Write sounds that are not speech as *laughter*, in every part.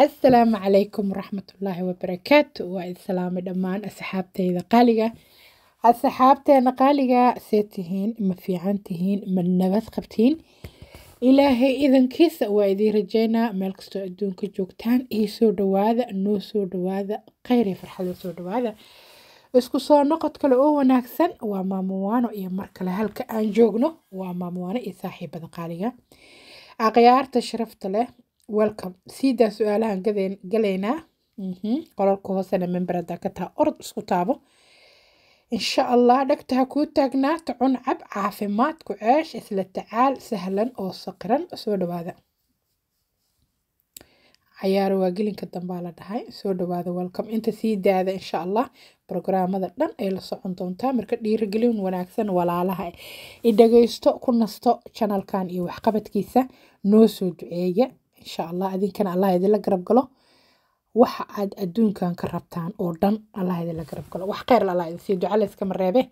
asalaamu calaykum waraxmatullaahi wabarakaatu waa islaamay dhammaan asxaabteyda qaaliga asxaabteena qaaliga see tihiin ma fiican tihiin ma nabad qabtiin ilaahay idankiisa waa idiin rajeynaa meel kastoo adduunka joogtaan io soo dhawaada noo soo dhawaada kheyray farxadoo soo dhawaada isku soo noqod kale oo wanaagsan waa maamowaano iyo mar kale halka aan joogno waa maamowaano iyo saaxiibada qaaliga akhyaarta sharafta leh welcome sidaa su-aalahan galaynaa mm-hmm. qolalka hoosena member hadaa ka taha orod isku taabo insha allah dhegta ha kuu taagnaato cun cab caafimaad ku ceesh isla tacaal sahlan oo saqiran soo dhawaada cayaaro waa gelinka dambaa la dhahay soo dhawaada welcome inta sii daada insha allah brogramada dhan ay la socon doontaa marka dhiirigelin wanaagsan walaalaha i dhegaysto ku nasto janalkan iyo waxqabadkiisa noo soo duceeya insha allah idinkana allah idinla garab galo waxa aad adduunkan ka rabtaan oo dhan allah idinla garab galo wax kheyr allah idinsii duca layska mareebe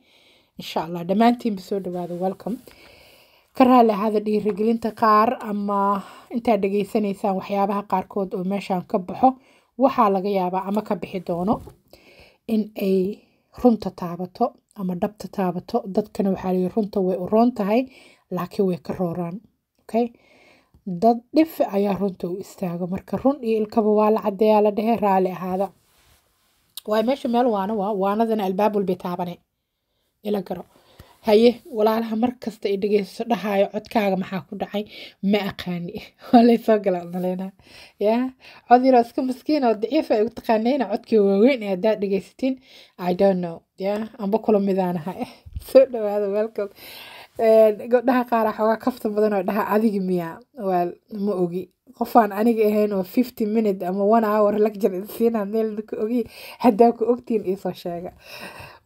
insha allah dhammaantiinba soo dhawaada welcome ka raali ahaada dhiirigelinta qaar ama intaad dhegeysanaysaan waxyaabaha qaarkood oo meeshaan ka baxo waxaa laga yaabaa ama ka bixi doono in ay runta taabato ama dhabta taabato dadkana waxaa leeyi runta way u roon tahay laakiin way ka rooraan okay dad dhif ayaa runta u istaago marka run iyo ilkaba waa la cadeeyaa la dhehe raali ahaada waay meesha meel waana waa waanadana albaabul taabane ila garo haye walaalaha kasta ay dhegeysto dhahaayo codkaaga maxaa ku dhacay ma aqaani *laughs* waa lay soo gala ya cod yaroo iska maskiin oo daciifa ah ay ugu taqaanayna codkii waaweyn ee haddaad dhegeysatiin i don't know ya amba kula midaanaha *laughs* soo dhawaada welcome gabdhaha qaaraa ah xoogaa kafta badan oo dhaha adigi miyaa waa ma ogi qofaan aniga ahayn oo fifty minute ama one hour lacture isiinaa meelna ka ogi haddaa ku ogtiin iisoo sheega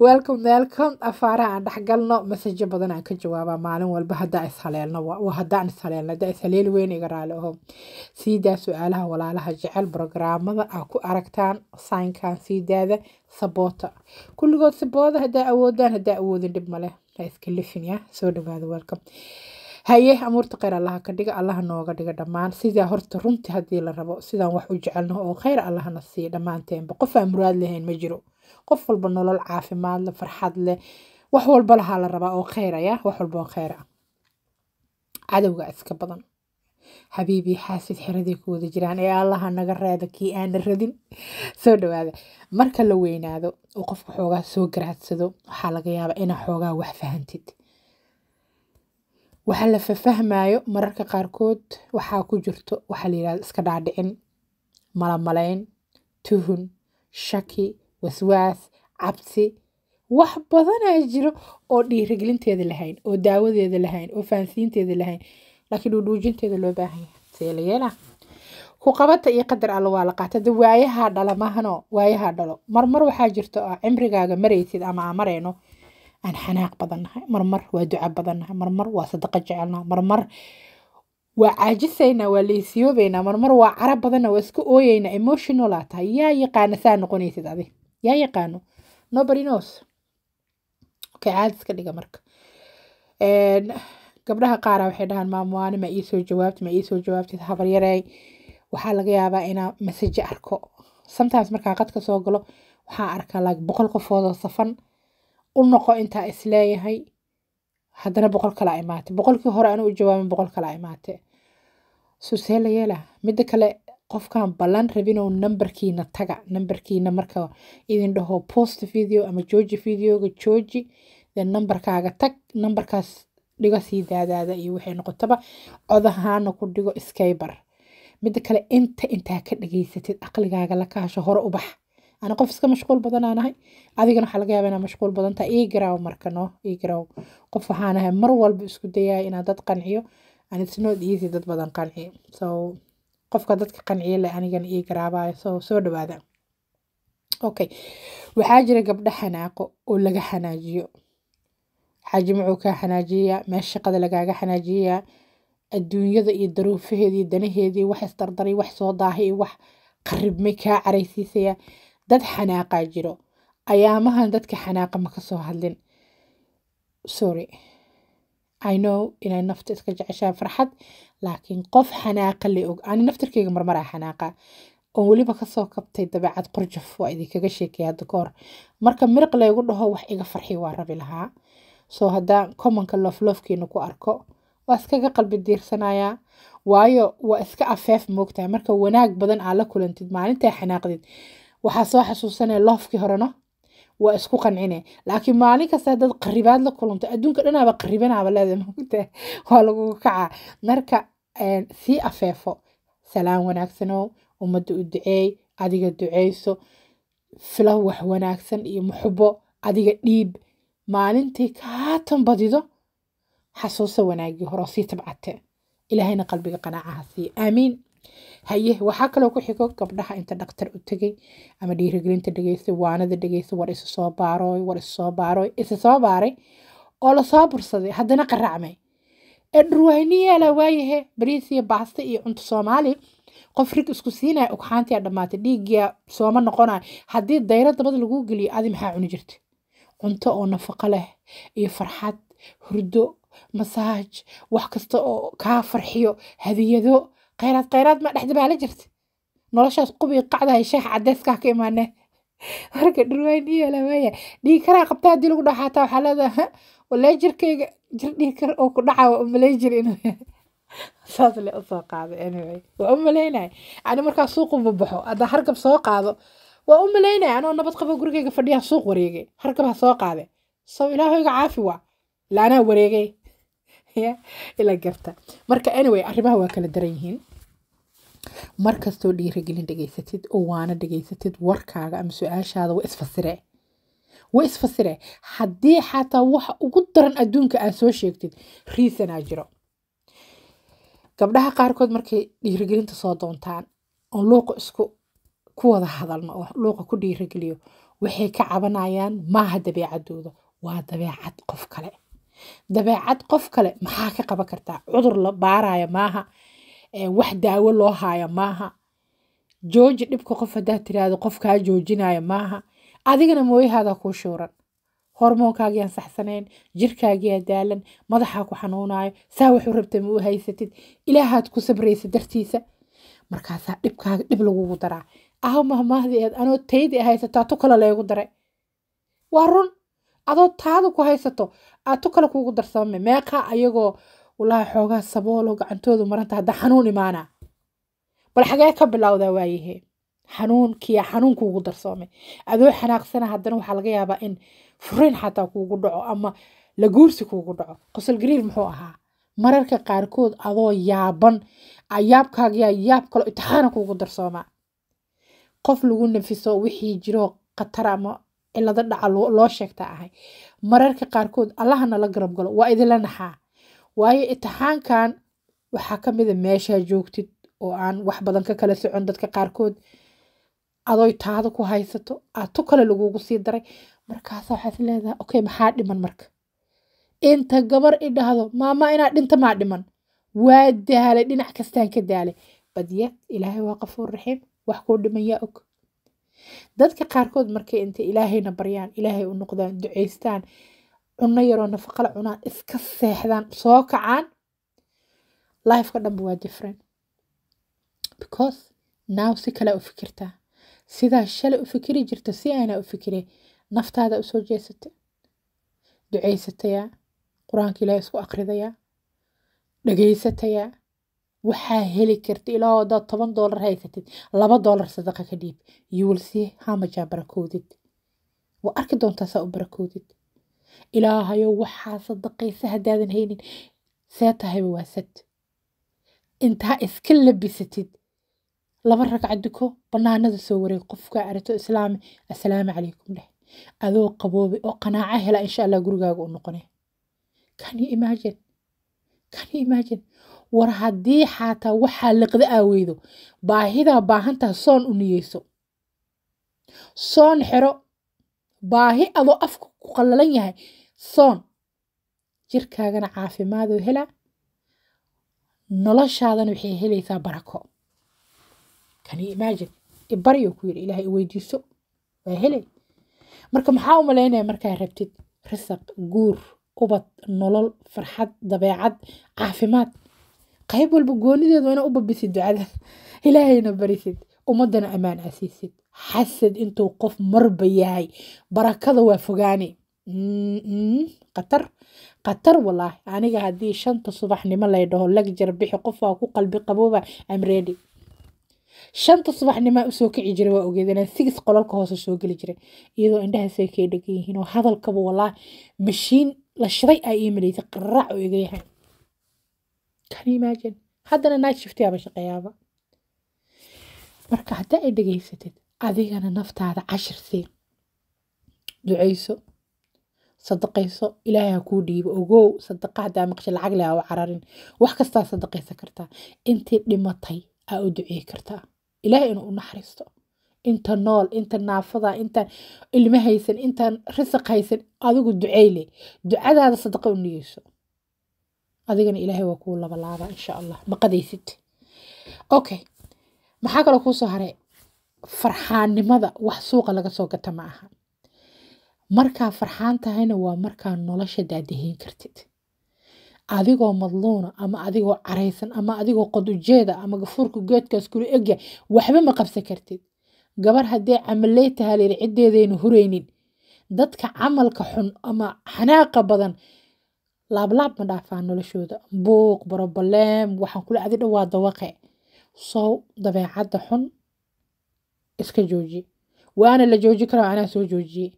welcome welcome afaara aan dhexgalno masajo badan aan ka jawaabaa maalin walba haddaa ishaleelno haddaan ishaleelno haddaa ishaleeli weyn iga raali aho siidaa su-aalaha walaalaha jecel brograamada aa ku aragtaan sinkan siidaada saboota kulligood sabooda hadaa awoodaan hadaa awoodin dhib maleh la iskalifin soo dhawaada welcome haye amuurta kheyr allaha ka dhiga allaha nooga dhiga dhammaan sidaa horta runti haddii la rabo sidaan wax u jecelno oo kheyr allahana siiya dhammaanteenba qof aan muraad lahayn ma jiro qof walba nolol caafimaad leh farxad leh wax walba lahaa la rabaa oo kheyra ya wax walba oo kheyra ah cadowga iska badan habiibi xaasid xeraday ku wada jiraan ee allaha naga raada kii aana radin soo dhawaada marka la weynaado oo qofka xoogaa soo garaadsado waxaa laga yaabaa inaa xoogaa wax fahantid waxaa la fafahmayo mararka qaarkood waxaa ku jirto waxaa la layihahda iska dhaadhicin malamalayn tuhun shaki waswaas cabsi wax badanaa jiro oo dhiirigelinteeda lahayn oo daawadeeda lahayn oo fahansiinteeda lahayn laakiin dhuudhuujinteeda loo baahan yahay seelayeela kuqabata iyo qadar alla waa la qaata de waayahaa dhala mahano waayahaa dhalo marmar waxaa jirto ah cimrigaaga maraysid ama aan marayno aan xanaaq badannahay marmar waa duca badannahay marmar waa sadaqa jecelnaha marmar waa caajisaynaa waa laisiyoobaynaa marmar waa cara badanna waa iska ooyeynaa emotionalaa tahay yaa yaqaana saa noqonaysid adi yaa yaqaano nobody knows okay caadi dhiga marka gabdhaha qaara ah waxay dhahaan maamuwaane ma iisoo jawaabti ma iisoo jawaabtid habaryarey waxaa laga yaabaa inaa masaje arko sometimes markaa qadka soo galo waxaa arkaa like boqol qofoodoo safan u noqo intaa isleeyahay haddana boqol kala imaate boqolkii hore anu u jawaabin boqol kala imaate susee la yeela midda kale qofkan ballan rabinoo nambarkiina taga nambarkiina marka idin dhaho post video ama georgi videoga georgi dee nambarkaaga tag nambarkaas dhigo sii daadaada iyo waxay noqotaba codahaana ku dhigo skaybar midda kale inta intaa ka dhageysatid aqligaaga la kaasho hore u bax ana qof iska mashquul badanaan ahay adigana waxaa laga yaaba inaa mashquul badan tahay iigaraaw marka qof waxaan ahay mar walba isku dayaya inaa dad qanciyo and it's not easy dad badan qanciyo so qofka dadka qanciya le anigana iigaraabayo so soo dhawaada okay waxaa jira gabdha xanaaqo oo laga xanaajiyo waxaa jimcigu kaa xanaajiyaya meel shaqada lagaaga xanaajiyaya adduunyada iyo daruufaheeda danaheedii wax isdardaray wax soo daahay wax qaribmay kaa caraysiisaya dad xanaaqaa jiro ayaamahan dadka xanaaqa ma kasoo hadlin sorry i know inay nafta iska jeceshahay farxad laakiin qof xanaaqa la og ani naftarkeyga marmaraa xanaaqa oon weliba kasoo kabtay dabeecad qorjaf waa idinkaga sheekay hadda ka marka miriq laygu dhaho wax iga farxi waa rabi lahaa soo haddaan commonka loofloofkiina ku arko waa iskaga qalbi diirsanayaa waayo waa iska afeef moogtahay marka wanaag badan aa la kulantid maalintay xanaaqdid waxaa soo xasuusanaya loofkii horena waa isku qancine laakiin maalin kasta haddaad qaribaad la kulanto adduunka dhanaaba qaribanaaba leedahay moogtahay *laughs* waa lagugu kacaa marka sii afeefo salaam wanaagsanow ummadda u duceey adiga duceyso filah wax wanaagsan iyo muxubo adiga dhiib maalintii kaatan badido xasuusa wanaagii horoo sii tabcate ilaahayna qalbiga qanaacaha siiye aamiin haye waxaa kaloo ku xigo gabdhaha inta dhaktar u tegay ama dhiirigelinta dhegeystay waanada dhegeystay war isu soo baarooy war isu soo baarooy isa soo baaray oo lasoo bursaday haddana qaracmay ee waayahe bariis iyo baasta iyo cunto soomaali qof rig isku siinaya ugxaantiyaa dhammaatay dhiigyaa sooma noqonaya haddii dayro dabada lagu geliyo adi maxaa cuni jirta cunto oo nafaqo leh iyo farxad hurdo masaaj wax kasta oo kaa farxiyo hadiyado khayraad khayraad ma dhexda baa la jirta noloshaas qubi qacdahay sheekh cadeyskaa ka imaane *laughs* marka dhirwaan iyala waaya dhiig karaa qabta haddii lagu dhaho xataa waxaa leedahay walee jirkayga jir dhiig kar oo ku dhacawa umalay jir inuu *laughs* saas le usoo qaado anyway waa umalaynay ani markaa suuqu babaxo haddaa hargab soo qaado waa u malaynaya anoo nabad qaba gurigayga fadhiya suuq wareege harkabha soo qaade sow ilaahayga caafi waa ilaa anaa wareegay *laughs* ila garta marka anyway arrimaha waa kala daran yihiin markastoo dhiiragelin dhegaysatid oo waana dhegaysatid warkaaga ama su-aashaada waa isfasire waa isfasire haddii xataa waxa ugu daran adduunka aad soo sheegtid riisanaa jiro gabdhaha qaarkood markay dhiiragelinta soo doontaan on luuqa isku ku wada hadalno oo luuqa ku dhiirageliyo waxay ka cabanayaan maaha dabeecadooda waa dabeecad qof kale dabeecad qof kale maxaa ka qaban kartaa cudur la baaraya maaha wax daawo loo haya maaha jooji dhibka qof haddaad tiraahdo qofkaa joojinaya maaha adigana mooyahaadaa kuu shuuran hormoonkaagiaan saxsanayn jirkaagiyaa daalan madaxaa ku xanuunayo saa waxuu rabta ma u haysatid ilaahaad ku sabraysa dartiisa markaasaa dhibkaaga dhib lagugu daraa ahaw mahmahdi eed anoo taydii haysataa tu kale laygu daray waa run adoo taadu ku haysato aad tu kale kuugu darsamame meeqaa ayagoo walaahi xoogaa saboolo gacantoodu maranta haddaa xanuun imaanaa bal xagee ka bilowdaa waayahe xanuunkiya xanuun kuugu darsoomay adoo xanaaqsana haddana waxaa laga yaabaa in furiin xataa kuugu dhaco ama laguursi kuugu dhaco qosol muxuu ahaa mararka qaarkood adoo yaaban yaabkaaga yaab kalo itixaana kuugu darsoomaa qof lagu nafiso wixii jiro khatar ama cilado dhaca loo sheegtaa ahay mararka qaarkood allahana la garab galo waa idinla naxaa waayo itixaankan waxaa ka mida ah meeshaa joogtid oo aan wax badan ka kala socon dadka qaarkood adoy taada ku haysato aadtu kale lagugu sii daray markaas waxaad leedahay okay maxaa dhiman marka inta gabar i dhahdo inaa dhinta maa dhiman waa daalay dhinac kastaan ka daalay badyad ilaahay waa qafuur raxiim wax kuu dhimayaa og dadka qaarkood markay intay ilaahayna baryaan ilaahay u noqdaan ducaystaan cunno yaroo nafaqala cunaan iska seexdaan soo kacaan lifeka dhanba waa different because now si kalea u fikirtaa sidaa shalay u fikiri jirta si aanaa u fikire naftaada usoo jeesata ducaysatayaa qur-aanka ilaah isku akridayaa dhegaysatayaa waxaa heli karta ilaa hadaad toban doolar haysatid laba doolar sadaqa ka dhiib yuulsi hamajaa barakoodid waa arki doontaa saa u barakoodid ilaahayo waxaa sadaqaysa haddaadan haynin see tahayba waasad intaa iska labisatid laba ragca duko banaanada soo wareeg qofkaa arito islaami assalaamu calaykum dheh adoo qaboobay oo qanaaco hela insha allah gurigaaga u noqone can you imagine can you imagine war haddii xaataa waxaa liqda aaweydo baahidaa baahantaa soon u niyeyso soon xero baahi adoo afka ku qallalan yahay soon jirkaagana caafimaadoo helaa noloshaadan waxay helaysaa barako kani imaajin ibaryo ku yidhi ilaahay iweydiiso waa helay marka maxaa u malaynaya markaa rabtid risaq guur ubad nolol farxad dabeecad caafimaad qayb walba goonideed waa inaa u babisid ducada ilaahayna barisid ummadana ammaan aa siisid xasad intuu qof marba yahay barakada waa fogaane qatar qatar walaahi aniga haddii shanta subaxnimo lay dhaho lagjar bixi qof waa ku qalbi qabooba amreedi shanta subaxnimaa usoo kici jiray waa ogeedanaa six qolalka hoose soo geli jiray iyadoo indhahaasay kay dhegan yihiin oo hadalkaba walaahi mashiin la shiday ay iimalaysa qaraac oo iga yahay can imagine haddana night shift yaa shaqeeyaaba marka haddii ay dhegaysatid adigana naftaada cashir siin ducayso sadaqayso ilaahay ha kuu dhiibo ogow sadaqa haddaa maqsha lacag leh aa u cararin wax kastaa sadaqaysa kartaa intii dhimatay aa u duceey kartaa ilaahay inuu u naxariisto inta nool inta naafada intan ilmo haysan intaan risaq haysan adigu duceey ducadaada sadaqa u niyeyso adigana ilaahay waa kuu labalaaba insha allah ma qadaysid okay maxaa kaloo kuusoo haray farxaanimada wax suuqa laga soo gata ma aha markaa farxaan tahayna waa markaa nolosha daadahiin kartid adigoo madluuna ama adigoo caraysan ama adigoo qod ujeeda ama gafuurka geedkaas kula egya waxba ma qabsan kartid gabar haddee camaley taha layidhi huraynin dadka camalka xun ama xanaaqa badan laablaab ma dhaafaa noloshooda buuq broblem waxaan kula adi waa dawaqe sow dabeecadda xun iska jooji waana la jooji kara anaa soo joojiyey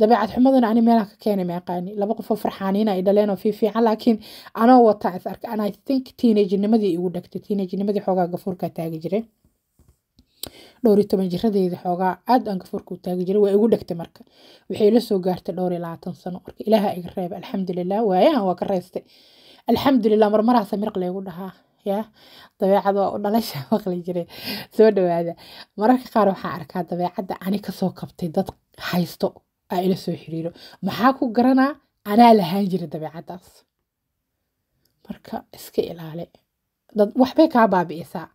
dabeecad xumadana ani meelaa ka keenay maaqaani laba qofoo farxaaniina ah ay dhaleen oo fiifiican laakiin anoo wataa is arka and i think teenage igu dhagtay teenage xoogaa gafuurkaa taagi jiray dhowr iyo toban jiradeedii xoogaa aad aan gafoorka u taagi jiray waa igu dhegtay marka waxay lasoo gaartay dhowr iyo labaatan sano marka ilaaha iga reeba alxamdulilah waayahan waa ka reystay alxamdulilah marmaraasa mirq laygu dhahaa ya dabeecad waa u dhalasha *laughs* maqli jiray soo dhawaada mararka qaar waxaa arkaa dabeecadda ani kasoo kabtay dad haysto aa ila soo xiriiro maxaa ku garanaa anaa lahaan jiray dabeecaddaas marka iska ilaale dad waxbay kaa baabi'isaa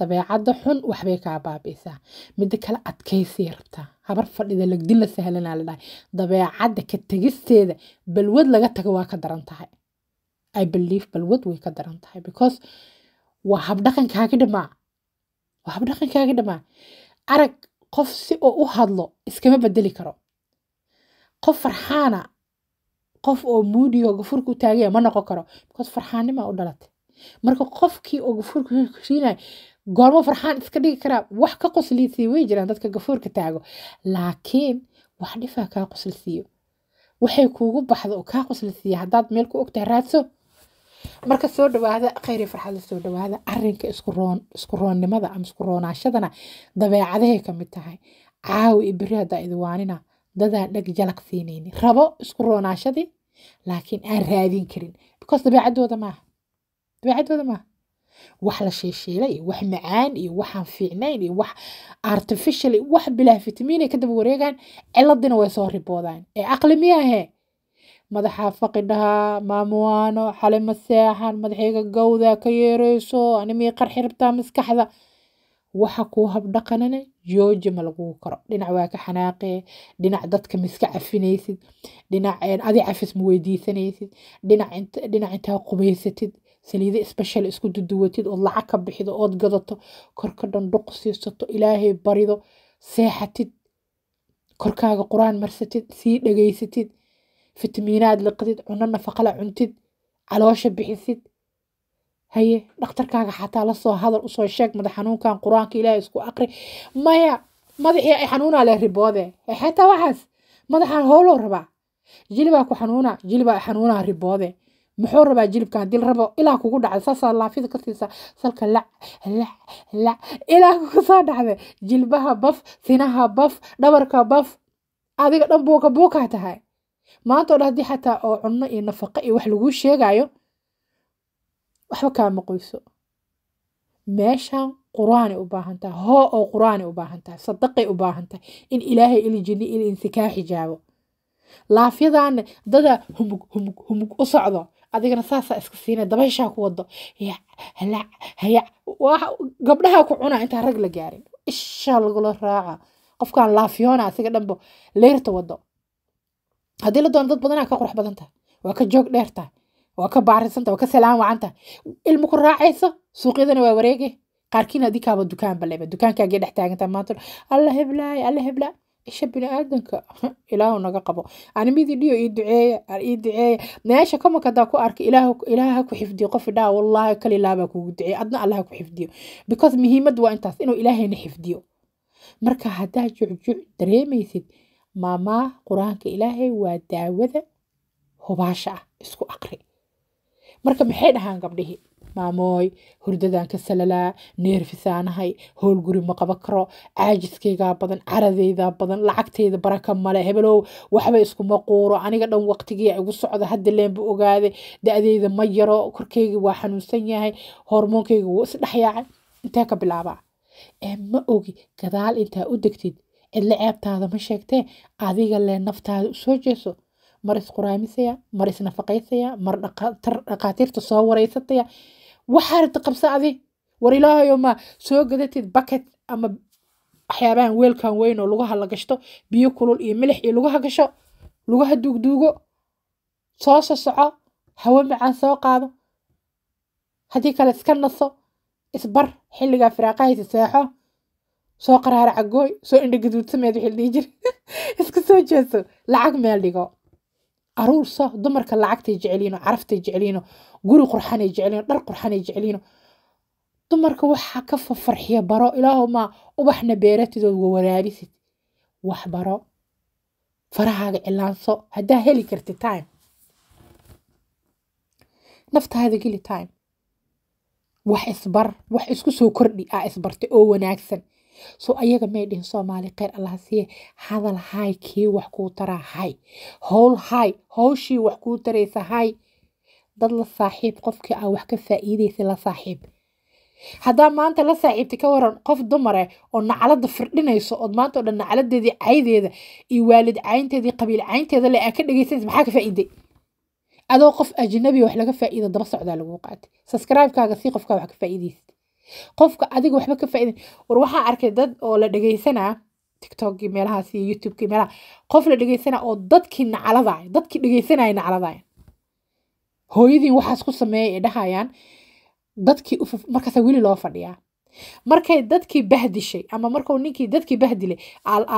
dabeecada xun waxbay kaa baabiisaa mida kale adkaysii rabtaa habar fadhida lagdilla sahlanaa la dhahay dabeecadda ka tegisteeda balwad laga taga waa ka daran tahay i believe balwad way ka daran tahay because waa habdhaqankaagi dhamaa waa habdhaqankaagi dhamaa arag qof si oo u hadlo iskama bedeli karo qof farxaana qof oo muudiyo gafurka u taagaya ma noqon karo because farxaanimaa u dhalatay marka qofkii oo gafurka siinaya goormo farxaan iska dhigi karaa wax ka qosliisay way jiraan dadka gafuurka taago laakiin wax dhifaa kaa qoslisiiyo waxay kuugu baxda oo kaa qoslisiiya haddaad meel ku ogtahay raadso marka soo dhawaada khayri farxad la soo dhawaada arinka iskuroon iskuroonnimada ama iskuroonaashadana dabeecadahay ka mid tahay caawi iyo beri haddaa idwaanina dadaa dheg jalag siinayni rabo iskuroonaashadii laakiin aan raadin karin because dabeecaddooda maaha dabeecaddooda maaha wax la sheesheelay wax macaan iyo waxaan fiicnayn iyo wax artificial wax bilaa fitamiin ay wareegaan ciladina way soo riboodaan ee aqli miya ahe madaxa faqidhaha maamuwaano xale maseexan madaxayga gowda ka yeereyso animii qarxi rabtaa maskaxda waxa kuu habdhaqanana jooja ma laguu karo dhinac waa ka xanaaqee dhinac dadka miska cafinaysid dhinac adi cafis ma weydiisanaysid dhinac intaa qubaysatid saliido isbashal isku duduwatid ood lacag ka bixido ood gadato korka dhandhuq siisato ilaahay barido seexatid korkaaga qur'aan aan marsatid sii dhegaysatid fitamiinaad liqatid cuno nafaqala cuntid caloosha bixisid haye dhakhtarkaaga xataa lasoo hadal usoo sheeg madax xanuunkan qur-aanka ilaahay isku aqri maya madaxii ay xanuunaa le riboode xataa waxaas madaxaan howloo rabaa jilibaa ku xanuuna jilibaa xanuunaa riboode muxuu rabaa jilibka haddii la rabo ilaa kugu dhacda saasaa laafida ka siisa salka lac lac lac ilaa kugu soo dhacda jilbaha baf sinaha baf dhabarka baf adiga dhan buuka buukaa tahay maanta o dhan haddii xataa oo cunno iyo nafaqa iyo wax laguu sheegaayo waxba kaama qoyso meeshan quraanay u baahan tahay hoo oo quraanay u baahan tahay sadaqay u baahan tahay in ilaahay ili jinni ili insikaa xijaabo laafyadaan dada humug humug humug u socdo adigana saasa isku siina dabayshaa ku wado gabdhaha ku cuna intaa rag la gaarin ishaa lagula raaca qofkaan laafiyoona asiga dhanba leyrta wado haddii la doono dad badanaa ka qurux badan tahay waa ka joog dheer waa ka baarisanta waa ka salaam wacan tahay ilmu ku raacaysa suuqyadana waa wareege qaarkiina adii kaaba dukaan baleba dukaankaagee dhex taagantaa maanta alla heblaay alla heblaay isha biniaadanka ilaah naga qabo animidii dhiyo ii duceeya i duceeya meesha kamaka hadaa ku arka ilaaha ha ku xifdiyo qof idhaa wallaahi kal ilaabaa kugu duceeya adna allah ha ku xifdiyo because muhiimad waa intaas inuu ilaahayna xifdiyo marka haddaa jucjuc dareemaysid maamaa qur-aanka ilaahay waa daawada hubaasha ah isku aqri marka maxay dhahaan gabdhihii maamooy hurdadan ka salalaa neerfisaanahay howlguri ma qaban karo caajiskaygaa badan caradaydaa badan lacagtayda baraka male hebelow waxba iskuma quuro aniga dhan waqtigiia igu socda hadda leenba ogaade da-dayda ma yaro korkayga waa xanuunsan yahay hormoonkayga wuu isdhexyaacay intee ka bilaabaa ee ma ogi gadaal intaa u degtid cidla ceebtaada ma sheegtee adiga leh naftaada u soo jeeso mar isquraamisaya mar isnafaqaysaya mar dhaqaatiirta soo wareysataya waxaa rabta qabsa adi war ilaahayo soo gadatid backet ama waxyaabahan weelkan weyn oo lugaha la gashto biyo kulul iyo milix iyo lugaha gasho lugaha duugduugo soo sosoco hawo macaan soo qaado haddii kale iska naso isbar xilligaa firaaqahaysa seexo soo qaraara cagooy soo indha gaduudsameed wixii la dhihi jira *laughs* iska soo jeeso lacag meel dhigo aruurso dumarka lacagtay jeceliino caraftay jeceliino guri qurxanay jeceliino dhar qurxanay jeceliino dumarka waxaa ka farfarxiya baro ilaahumaa ubaxna beeratidood wawaraabisid wax baro farahaaga cilaanso haddaa heli karti time naftaada geli time wax isbar wax isku soo kordhi aa isbartay oo wanaagsan so ayaga may dhihin soomaali kheyr allah siiye hadal hay kii wax kuu taraa hay howl hay howshii wax kuu taraysa hay dad la saaxiib qofkii aa ah wax ka faa'iidaysa la saaxiib haddaa maanta la saaxiibta ka waran qof dumare eh, oo nacalada firdhinayso ood maanta o dhan nacaladeedii caydeeda iyo waalid caynteedii qabiil caynteeda le aa ka dhegaysanaysa maxaa ka faa'iiday adoo qof ajnabi wax laga faa'iida daba socdaa lagu qaatay subscribe-kaaga sii qofkaa wax ka faa'iidaysid qofka adiga waxba ka faa'iidan war waxaa arkay dad oo la dhegaysanaa tiktok meelahaas iyo youtubekii meelaha qof la dhegeysana oo dadkii nacladaay dadkii dhegaysanaya nacladaayan hooyadii waxaas ku sameeyay ay dhahayaan dadkii ufuf weli loo fadhiyaa markay dadkii bahdishay ama markuu ninkii dadkii bahdilay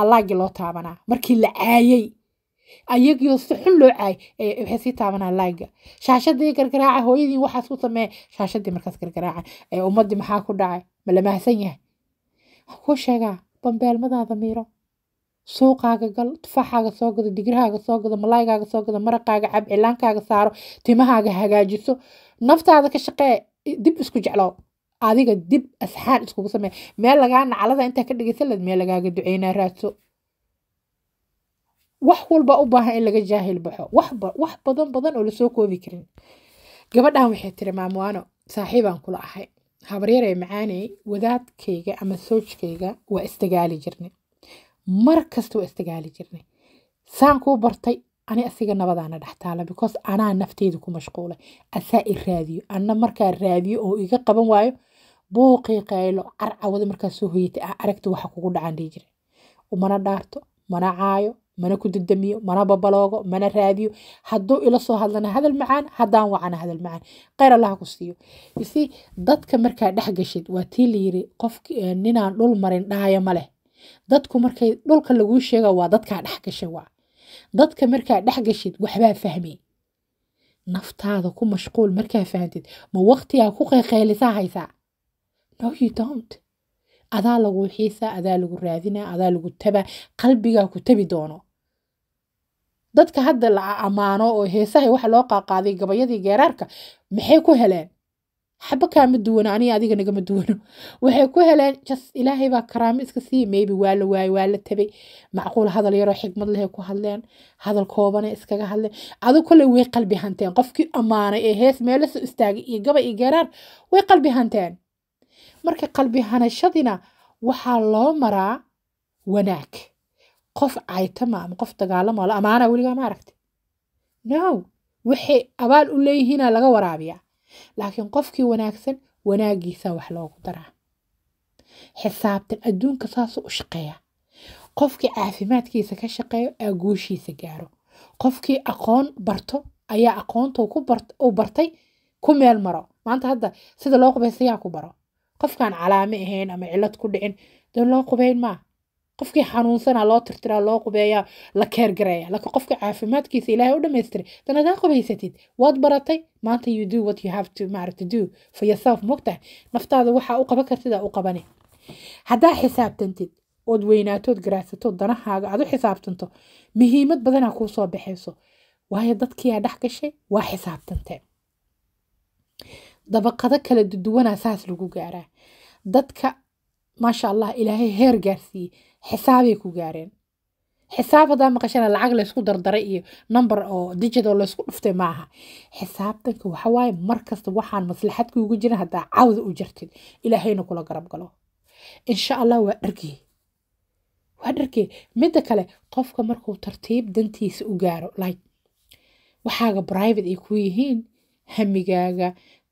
alaagii loo taabanaa markii la caayay ayagiyo si xun loo caay waxay sii taabanaa laayga shaashadii gargaraaca hooyadii waxaas ku sameeya shaashadii markaas gargaraaca ee ummaddii maxaa ku dhacay ma la mahsan yahay kuu sheegaa bambeelmadaada miiro suuqaaga gal tufaaxaaga soo gado digrahaaga soo gado malaaygaaga soo gado maraqaaga cab cilaankaaga saaro timahaaga hagaajiso naftaada ka shaqee dib isku jeclow adiga dib asxaar iskugu samee meel lagaa nacalada intaa ka dhegeysan laed meel lagaaga duceynaa raadso wax walba u baahan in laga jaahil baxo wax badan badan oo lasoo koobi karin gabadhan waxay tiri maamwaano saaxiibaan kula ahay habaryaree macaaney wadaadkayga ama soojkayga waa istagaali jirnay mar kasta waa istagaali jirnay saan kuu bartay ani asiga nabadaana dhextaala because anaa nafteeda ku mashquulay asaa i raadiyo anna markaa raadiyo oo iga qaban waayo buuqii qaylo carcawada markaa soo hoyatay aragta waxa kugu dhacan dhii jira umana dhaarto mana caayo mana ku daldamiyo mana babaloogo mana raadiyo haduu ila soo hadlana hadal macaan hadaan wacana hadal macaan kheyr allaha ku siiyo ise dadka markaa dhex gashid waa tii layiri qof eh, ninaan dhul marin dhahaya ma leh dadku markay dhulka laguu sheega waa dadkaa dhex gasha waa dadka markaa dhex gashid waxbaa fahmay naftaada ku mashquul markaa fahamtid ma waqtigaa ku qayqaylisaa haysaa no you don't adaa lagu xiisa adaa lagu raadina adaa lagu taba qalbigaa ku tabi doono dadka hadda la ammaano oo heesaha waxa loo qaaqaaday gabayadii geeraarka maxay ku heleen xaba kaama duwano ani adiga nagama duwano waxay ku heleen jas ilaahay baa karaamo iska siiye maybe waa la waayey waa la tabay macquul hadal yaroo xigmad lehe ku hadleen hadal koobana iskaga hadleen adu kolley way qalbi hanteen qofkii ammaanay ee hees meelaso istaagay iyo gabay iyo geeraar way qalbi hanteen marka qalbi hanashadina waxaa loo maraa wanaag qof caytama ama qof dagaalamo amaana weligaa ma aragti no waxay abaal u leeyihiina laga waraabiya laakiin qofkii wanaagsan wanaagiisa wax loogu daraa xisaabtan adduunka saas u shaqeeya qofkii caafimaadkiisa ka shaqeeyo aa guushiisa gaaro qofkii aqoon barto ayaa aqoonta u bartay ku meel maro maanta hadda sida loo qubaysayaa ku baro qofkaan calaame ahayn ama cilad ku dhicin dee loo qubayn maa qofkii xanuunsana loo tirtiraa loo qubeeya la keergareeya laakiin qofka caafimaadkiisa ilaahay u dhammaystiray dan adaa qubaysatid waad baratay maanta you do what you have to maaragta do for yourself mogtahay naftaada waxaa u qaban kartidaa u qabani haddaa xisaabtantid ood weynaatood garaadsato danahaaga aad u xisaabtanto muhiimad badanaa kuusoo baxayso waayo dadkiiaa dhex gashay waa xisaabtanteen dabaqado kala duduwana saas lagu gaaraa dadka maasha allah ilaahay heer gaarsiiyey xisaabay ku gaareen xisaab haddaa maqashana lacag laysku dardaray iyo number oo digit oo laysku dhuftay maaha xisaabtanka waxawaaye markasta waxaan maslaxad kuugu jirin haddaa cawda u jirtid ilaahayna kula garab galo insha allah waa dhargee waa dhargee midda kale qofka markuu tartiib dantiisa u gaaro like waxaaga private ay ku yihiin hamigaaga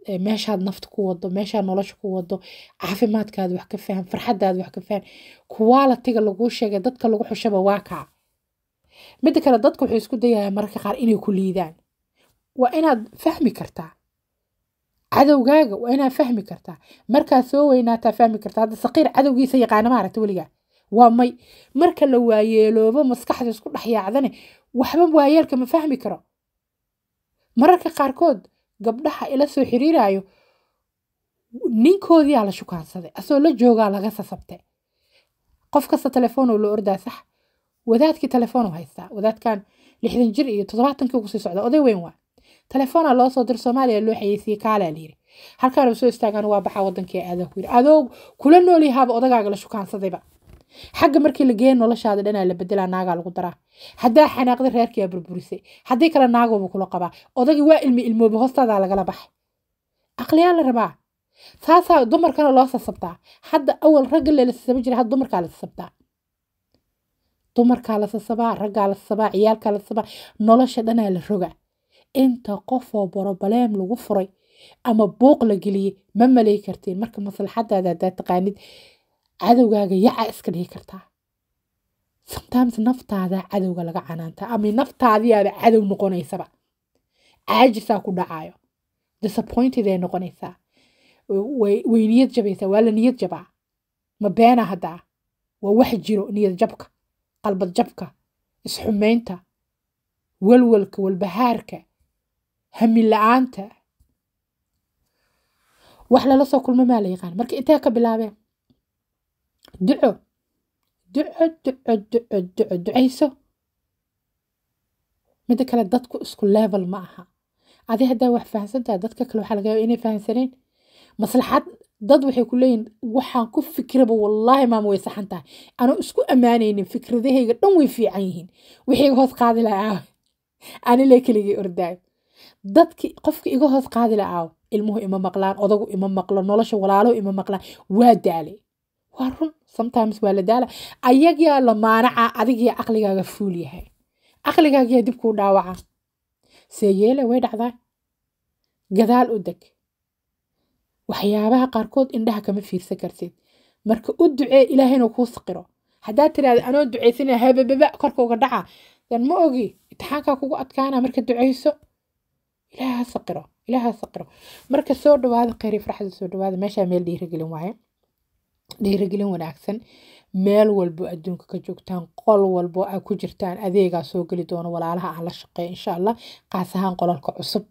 meeshaad nafta ku wado meeshaad nolosha ku wado caafimaadkaad wax ka faham farxadaad wax ka faham kuwaalatiga laguu sheegay dadka lagu xushaba waa kaa midda kale dadka wuxuu isku dayaya mararka qaar inay ku liidaan waa inaad fahmi kartaa cadowgaaga waa inaad fahmi kartaa markaad soo weynaataa fahmi kartaa hadda saqiir cadowgiisa yaqaana ma aragta weligaa waa may marka la waayeeloobo maskaxda isku dhex yaacdane waxba waayeelka ma fahmi karo mararka qaarkood gabdhaha ila soo xiriiraayo ninkoodiyaa la shukaansaday asoo la joogaa laga sasabtay qof kasta telefoonoo loo ordaa sax wadaadkii telefoonu haystaa wadaadkan lixdan jir iyo toddobaatankii kusii socda oday weyn waa telefoona loo soo dir soomaaliya loo xayeysiiyey kaalaa layiri halkaanuu soo istaagaan waa baxaa wadankii aadahu yiri adoo kula noolyahaaba odagaaga la shukaansadayba xagga markii la geeya noloshaada dhanaa la bedelaa naagaa lagu daraa haddaa xanaaqda reerkiyaa burburisay haddii kale naagoobu kula qabaa odagii waa ilmi ilmooba hoostaadaa lagala baxa aqliyaa la rabaa taasaa dumarkana loo sasabtaa hadda awal ragga lela sasaba jira hadda dumarkaa la sasabtaa dumarkaa la sasabaa raggaa la sasabaa ciyaalkaa la sasabaa nolosha dhanaa la roga inta qofoo borobaleem lagu furay ama buuq la geliyey ma malay kartiin marka maslaxadaada haddaad taqaanid cadowgaaga yaca iska dhihi kartaa sometimes naftaada cadowga laga canaantaa ama naftaadiyaaba cadow noqonaysaba caajisaa ku dhacayo disappointed ay noqonaysaa way niyad jabaysaa waa la niyad jabaa ma beena haddaa waa wax jiro niyad jabka qalbad jabka isxumeynta walwalka walbahaarka hamin la-aanta wax lala soo kulmo maa la yaqaan marka intee ka bilaabeen duco duco duco duco duco ducayso midda kale dadku isku level ma aha adi haddaa wax fahamsantaha dadka kale waxaa lagayaba inay fahamsaneen maslaxad dad waxay ku leeyihin waxaan ku fikraba wallaahi maama way saxan tahay anoo isku ammaanaynin fikradahayga dhan way fiican yihiin wixii iga hoos qaadi laha aaw anile keligii ordaayo dadki qofka iga hoos qaadi laha aaw ilmuhu ima maqlaan odagu ima maqlo nolosha walaaluhu ima maqlaan waa daalay waa run sometimes waa la daala ayagaa la maanaca adigiya aqligaaga fuul yahay aqligaagiyaa dibkuu dhaawaca see yeele way dhacdaa gadaal u deg waxyaabaha qaarkood indhaha kama fiirsan kartid marka u ducee ilaahay inuu kuu saqiro haddaad tiraada anoo ducaysana habababa korka dhaca dan ma ogi imtixaankaa kugu adkaana marka ducayso ilaaha saqiro ilaaha saqiro marka soo dhawaada khayri farxada soo dhawaada meeshaa meel dhiiragelin waaye dhiirigelin wanaagsan meel walbo adduunka ka joogtaan qol walbo aa ku jirtaan adeegaa soo geli doono walaalaha aan la shaqeey insha allah qaas ahaan qolalka cusub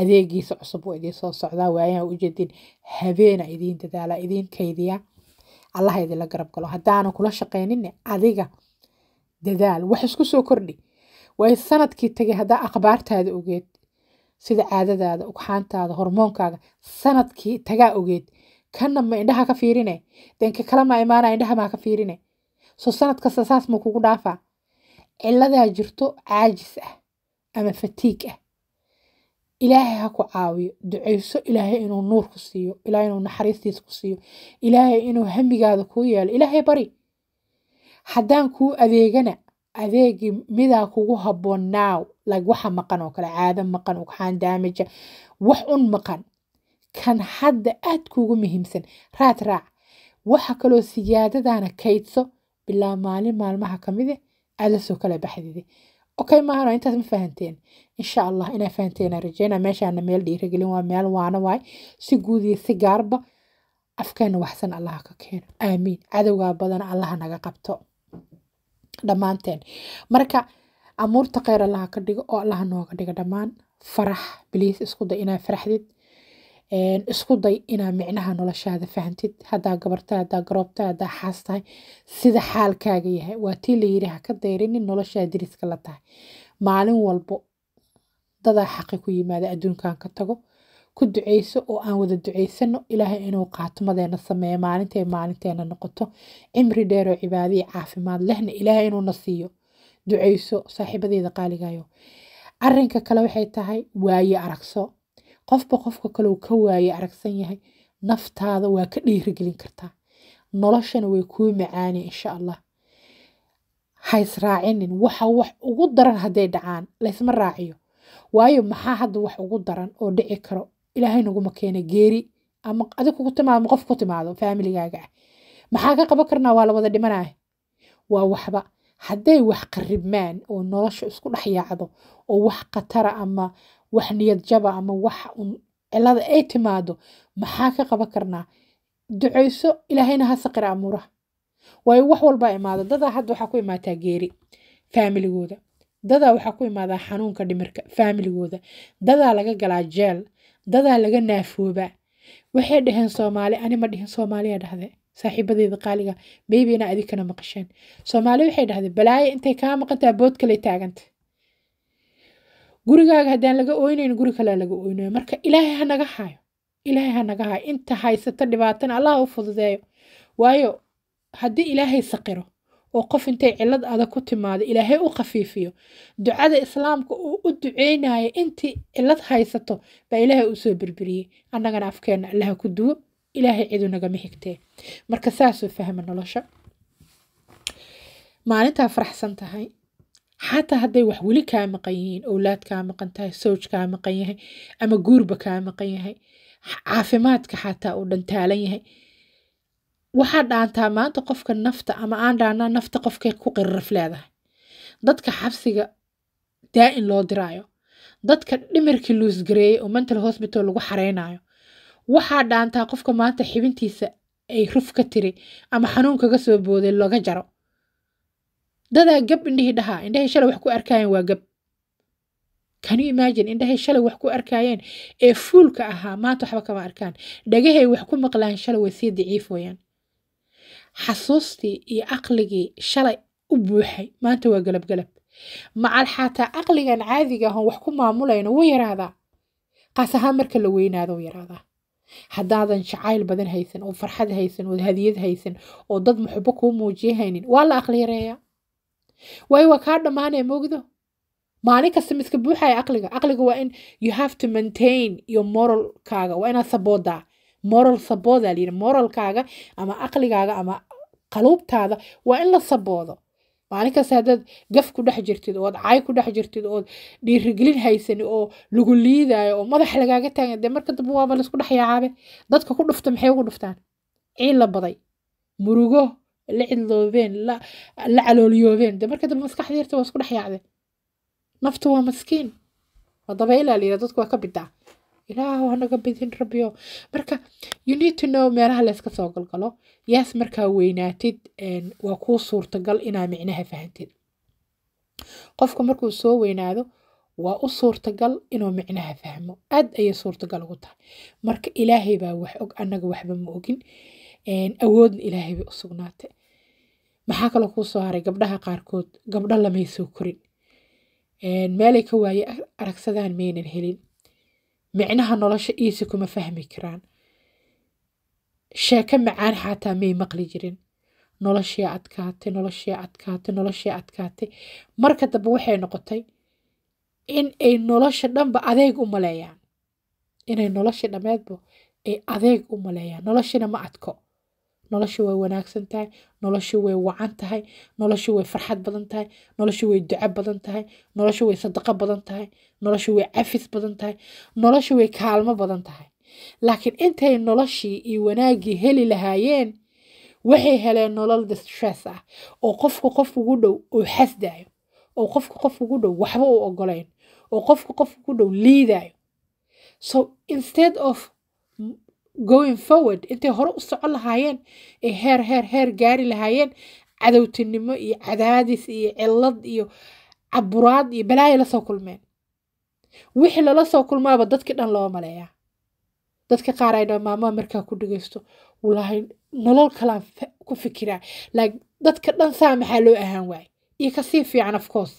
adeegiisa cusub waa idiin soo socdaa waayaha ujeedin habeena idiin dadaala idiin kaydiya allaha idinla garab galo haddaana kula shaqeyninne adiga dadaal wax isku soo kordhi waayo sanadkii tagay haddaa akhbaartaada ogeed sida caadadaada ugxaantaada hormoonkaaga sanadkii tagaa ogeed kana ma indhaha ka fiirine denka kalema imaana indhaha maa ka fiirine soo sanad kasta saas ma kugu dhaafaa ciladaa jirto caajis ah ama fatiig ah ilaahay ha ku caawiyo ducayso ilaahay inuu nuur ku siiyo ilaahay inuu naxariistiisa ku siiyo ilaahay inuu hamigaada kuu yeelo ilaahay bari haddaan kuu adeegana adeegi midaa kugu habboon naaw lag waxa maqan oo kale caado maqan ugxaan daamaja wax un maqan kan hadda aad kuugu muhiimsan raad raac waxa kaloo siyaadadaana kaydso bilaa maalin maalmaha kamide eh, aad lasoo kala baxdide okay maahano intaas ma fahanteen insha allah inaa fahanteen rajeyna meeshaana meel dhiiragelin waa meel waana waay si guud si gaarba afkeena waxsan allaha ka keeno aamiin cadowgaa badan allaha naga qabto dhammaanteen marka amuurta kheyr allaha ka dhigo oo allaha nooga dhigo dhammaan farax biliis isku inaa faraxdid isku day inaa micnaha noloshaada fahantid hadaa gabarta hadaa garoobta hadaa xaas sida xaalkaaga yahay waa tii layiri haka dayrinin noloshaa diriska la tahay maalin walbo dadaa xaqi ku yimaada adduunkan ka tago ku duceyso oo aan wada duceysano ilaahay inuu qaatumadeena sameeyo maalintae maalinteena noqoto cimri dheeroo cibaadiya caafimaad lehna ilaahay inuuna siiyo duceyso saaxiibadeeda qaaligayo arinka kale waxay tahay waaye aragso qofba qofka kale uu ka waayo aragsan yahay naftaada waa ka dhiirigelin kartaa noloshana way kuu macaani insha allah ha israacinin waxa wax ugu daran hadday dhacaan laysma raaciyo waayo maxaa hadda wax ugu daran oo dhici karo ilaahay naguma keena geeri ama adig kugu timaado qof ku timaado faamiligaaga ah maxaa ka qaban karnaa waa la wada dhimanaah waa waxba hadday wax qaribmaan oo nolosha isku dhex yaacdo oo wax khatara ama wax niyad jaba ah ama wax cilada ay timaado maxaa ka qaban karnaa ducayso ilaahayna ha saqira amuuraha waayo wax walbaa imaada dadaa hadda waxaa ku imaataa geeri faamiligooda dadaa waxaa ku imaadaa xanuunka dhimirka faamiligooda dadaa laga galaa jeel dadaa laga naafoobaa waxay dhaheen soomaali ani ma dhihin soomaaliya dhahde saaxiibadeeda qaaliga maybe inaa maqasheen soomaali waxay dhahde balaayo intay kaa maqantaa bood kale gurigaaga haddaan laga oynayn guri kalaa laga oynayo marka ilaahay hanaga haayo ilaahay naga hayo inta haysata dhibaatana allah u fududeeyo waayo haddii ilaahay saqiro oo qof intay cilad adag ku timaado ilaahay u khafiifiyo ducada islaamka uu u duceynayo intii cilad haysato baa ilaahay usoo berberiyey annagana afkeenna allaha ku duwo ilaahay cidu nagama xigtee marka saasuu fahma nolosha maalintaa faraxsan tahay xataa hadday wax weli kaa maqan yihiin owlaad kaa maqan tahay sooj kaa maqan yahay ama guurba kaa maqan yahay caafimaadka xataa uu dhantaalan yahay waxaa dhaantaa maanta qofka nafta ama aan dhaanaa nafta qofkay ku qirraf leedahay dadka xabsiga daa-in loo diraayo dadka dhimirkii luusgareeyay oo mental hospital lagu xareynayo waxaa dhaantaa qofka maanta xibintiisa ay ruf ka tiri ama xanuun kaga soo booday laga jaro dadaa gab indhihii dhahaa indhahay shalay wax ku arkaayeen waa gab kanu imaajin indhahay shalay wax ku arkaayeen ee fuulka ahaa maanta waxba kama arkaan dhagahay wax ku maqlaan shalay way sii daciif wayaan xasuustii iyo aqligii shalay u buuxay maanta waa galabgalab macal xataa aqligan caadiga ahoon wax ku maamulayno wuu yaraadaa qaas ahaan marka la weynaado yaraadaa haddaadan jacayl badan haysan oo farxad haysan oo hadiyad haysan oo dad muxubo kuu muujiyahaynin waa la aqli yareeyaa waayo waa kaa dhammaanaya moogdo maalin kasta miska buuxaya aqliga aqliga waa in you have to maintain your moralkaaga waa inaad saboodaa moral sabooda la yidhi moralkaaga ama aqligaaga ama qaluubtaada waa in la saboodo maalin kasta haddaad gaf ku dhex jirtid oo ad cay ku dhex jirtid ood dhiirigelin haysani oo lagu liidaayo oo madax lagaaga taagan dee marka dambe waaba laisku dhex yaacabe dadka ku dhufta maxay ugu dhuftaan ciil la baday murugo la cidloobeen la calooliyoobeen de marka dambe maskaxda yarta waa isku dhex yaacdeen naftu waa maskiin waa dabayla ah, la dadku waa ka bidaa ilaahu hanaga bidin rabbio marka you need to know meelaha layska soo galgalo yaas markaa weynaatid waa kuu suurtagal inaa micnaha fahantid qofku markuu soo weynaado waa u suurtagal inuu micnaha fahmo aad ayay suurtagal ugu tahay marka ilaahay baa wax og annaga waxba ma ogin awoodna ilaahay bay u sugnaatay maxaa kaloo kuusoo haray gabdhaha qaarkood gabdho lamay korin meelay ka waaye aragsadaan maynan helin micnaha nolosha iise kuma fahmi karaan sheeko macaan xataa may maqli jirin noloshii adkaatay noloshii adkaatay noloshii adkaatay marka dambe waxay noqotay in ay nolosha dhanba adeeg u maleeyaan inay nolosha dhammeedba ay adeeg u maleeyaan noloshina ma adko nolosha way wanaagsan tahay noloshu way wacan tahay noloshu way farxad badan tahay noloshu way duco badan tahay noloshu way sadaqo badan tahay noloshu way cafis badan tahay nolosha way kaalmo badan tahay laakiin intay noloshii iyo wanaagii heli lahaayeen waxay heleen nolol distress ah oo qofka qof ugu dhow oo xasdaayo oo qofka qof ugu dhow waxba u ogolayn oo qofka qof ugu dhow liidaayo so instead of going forward intay hore u socon lahaayeen ee heer heer heer gaari lahaayeen cadowtinimo iyo cadaadis iyo cilad iyo caburaad iyo balaayay lasoo kulmeen wixii lala soo kulmaaba dadkii dhan loo maleeyaa dadka qaar ay maamaa markaa ku dhegeysto walahi nolol kalaan ku fikiraa like dadka dhan saa maxaa loo ahaan waay iyo kasii fiican of course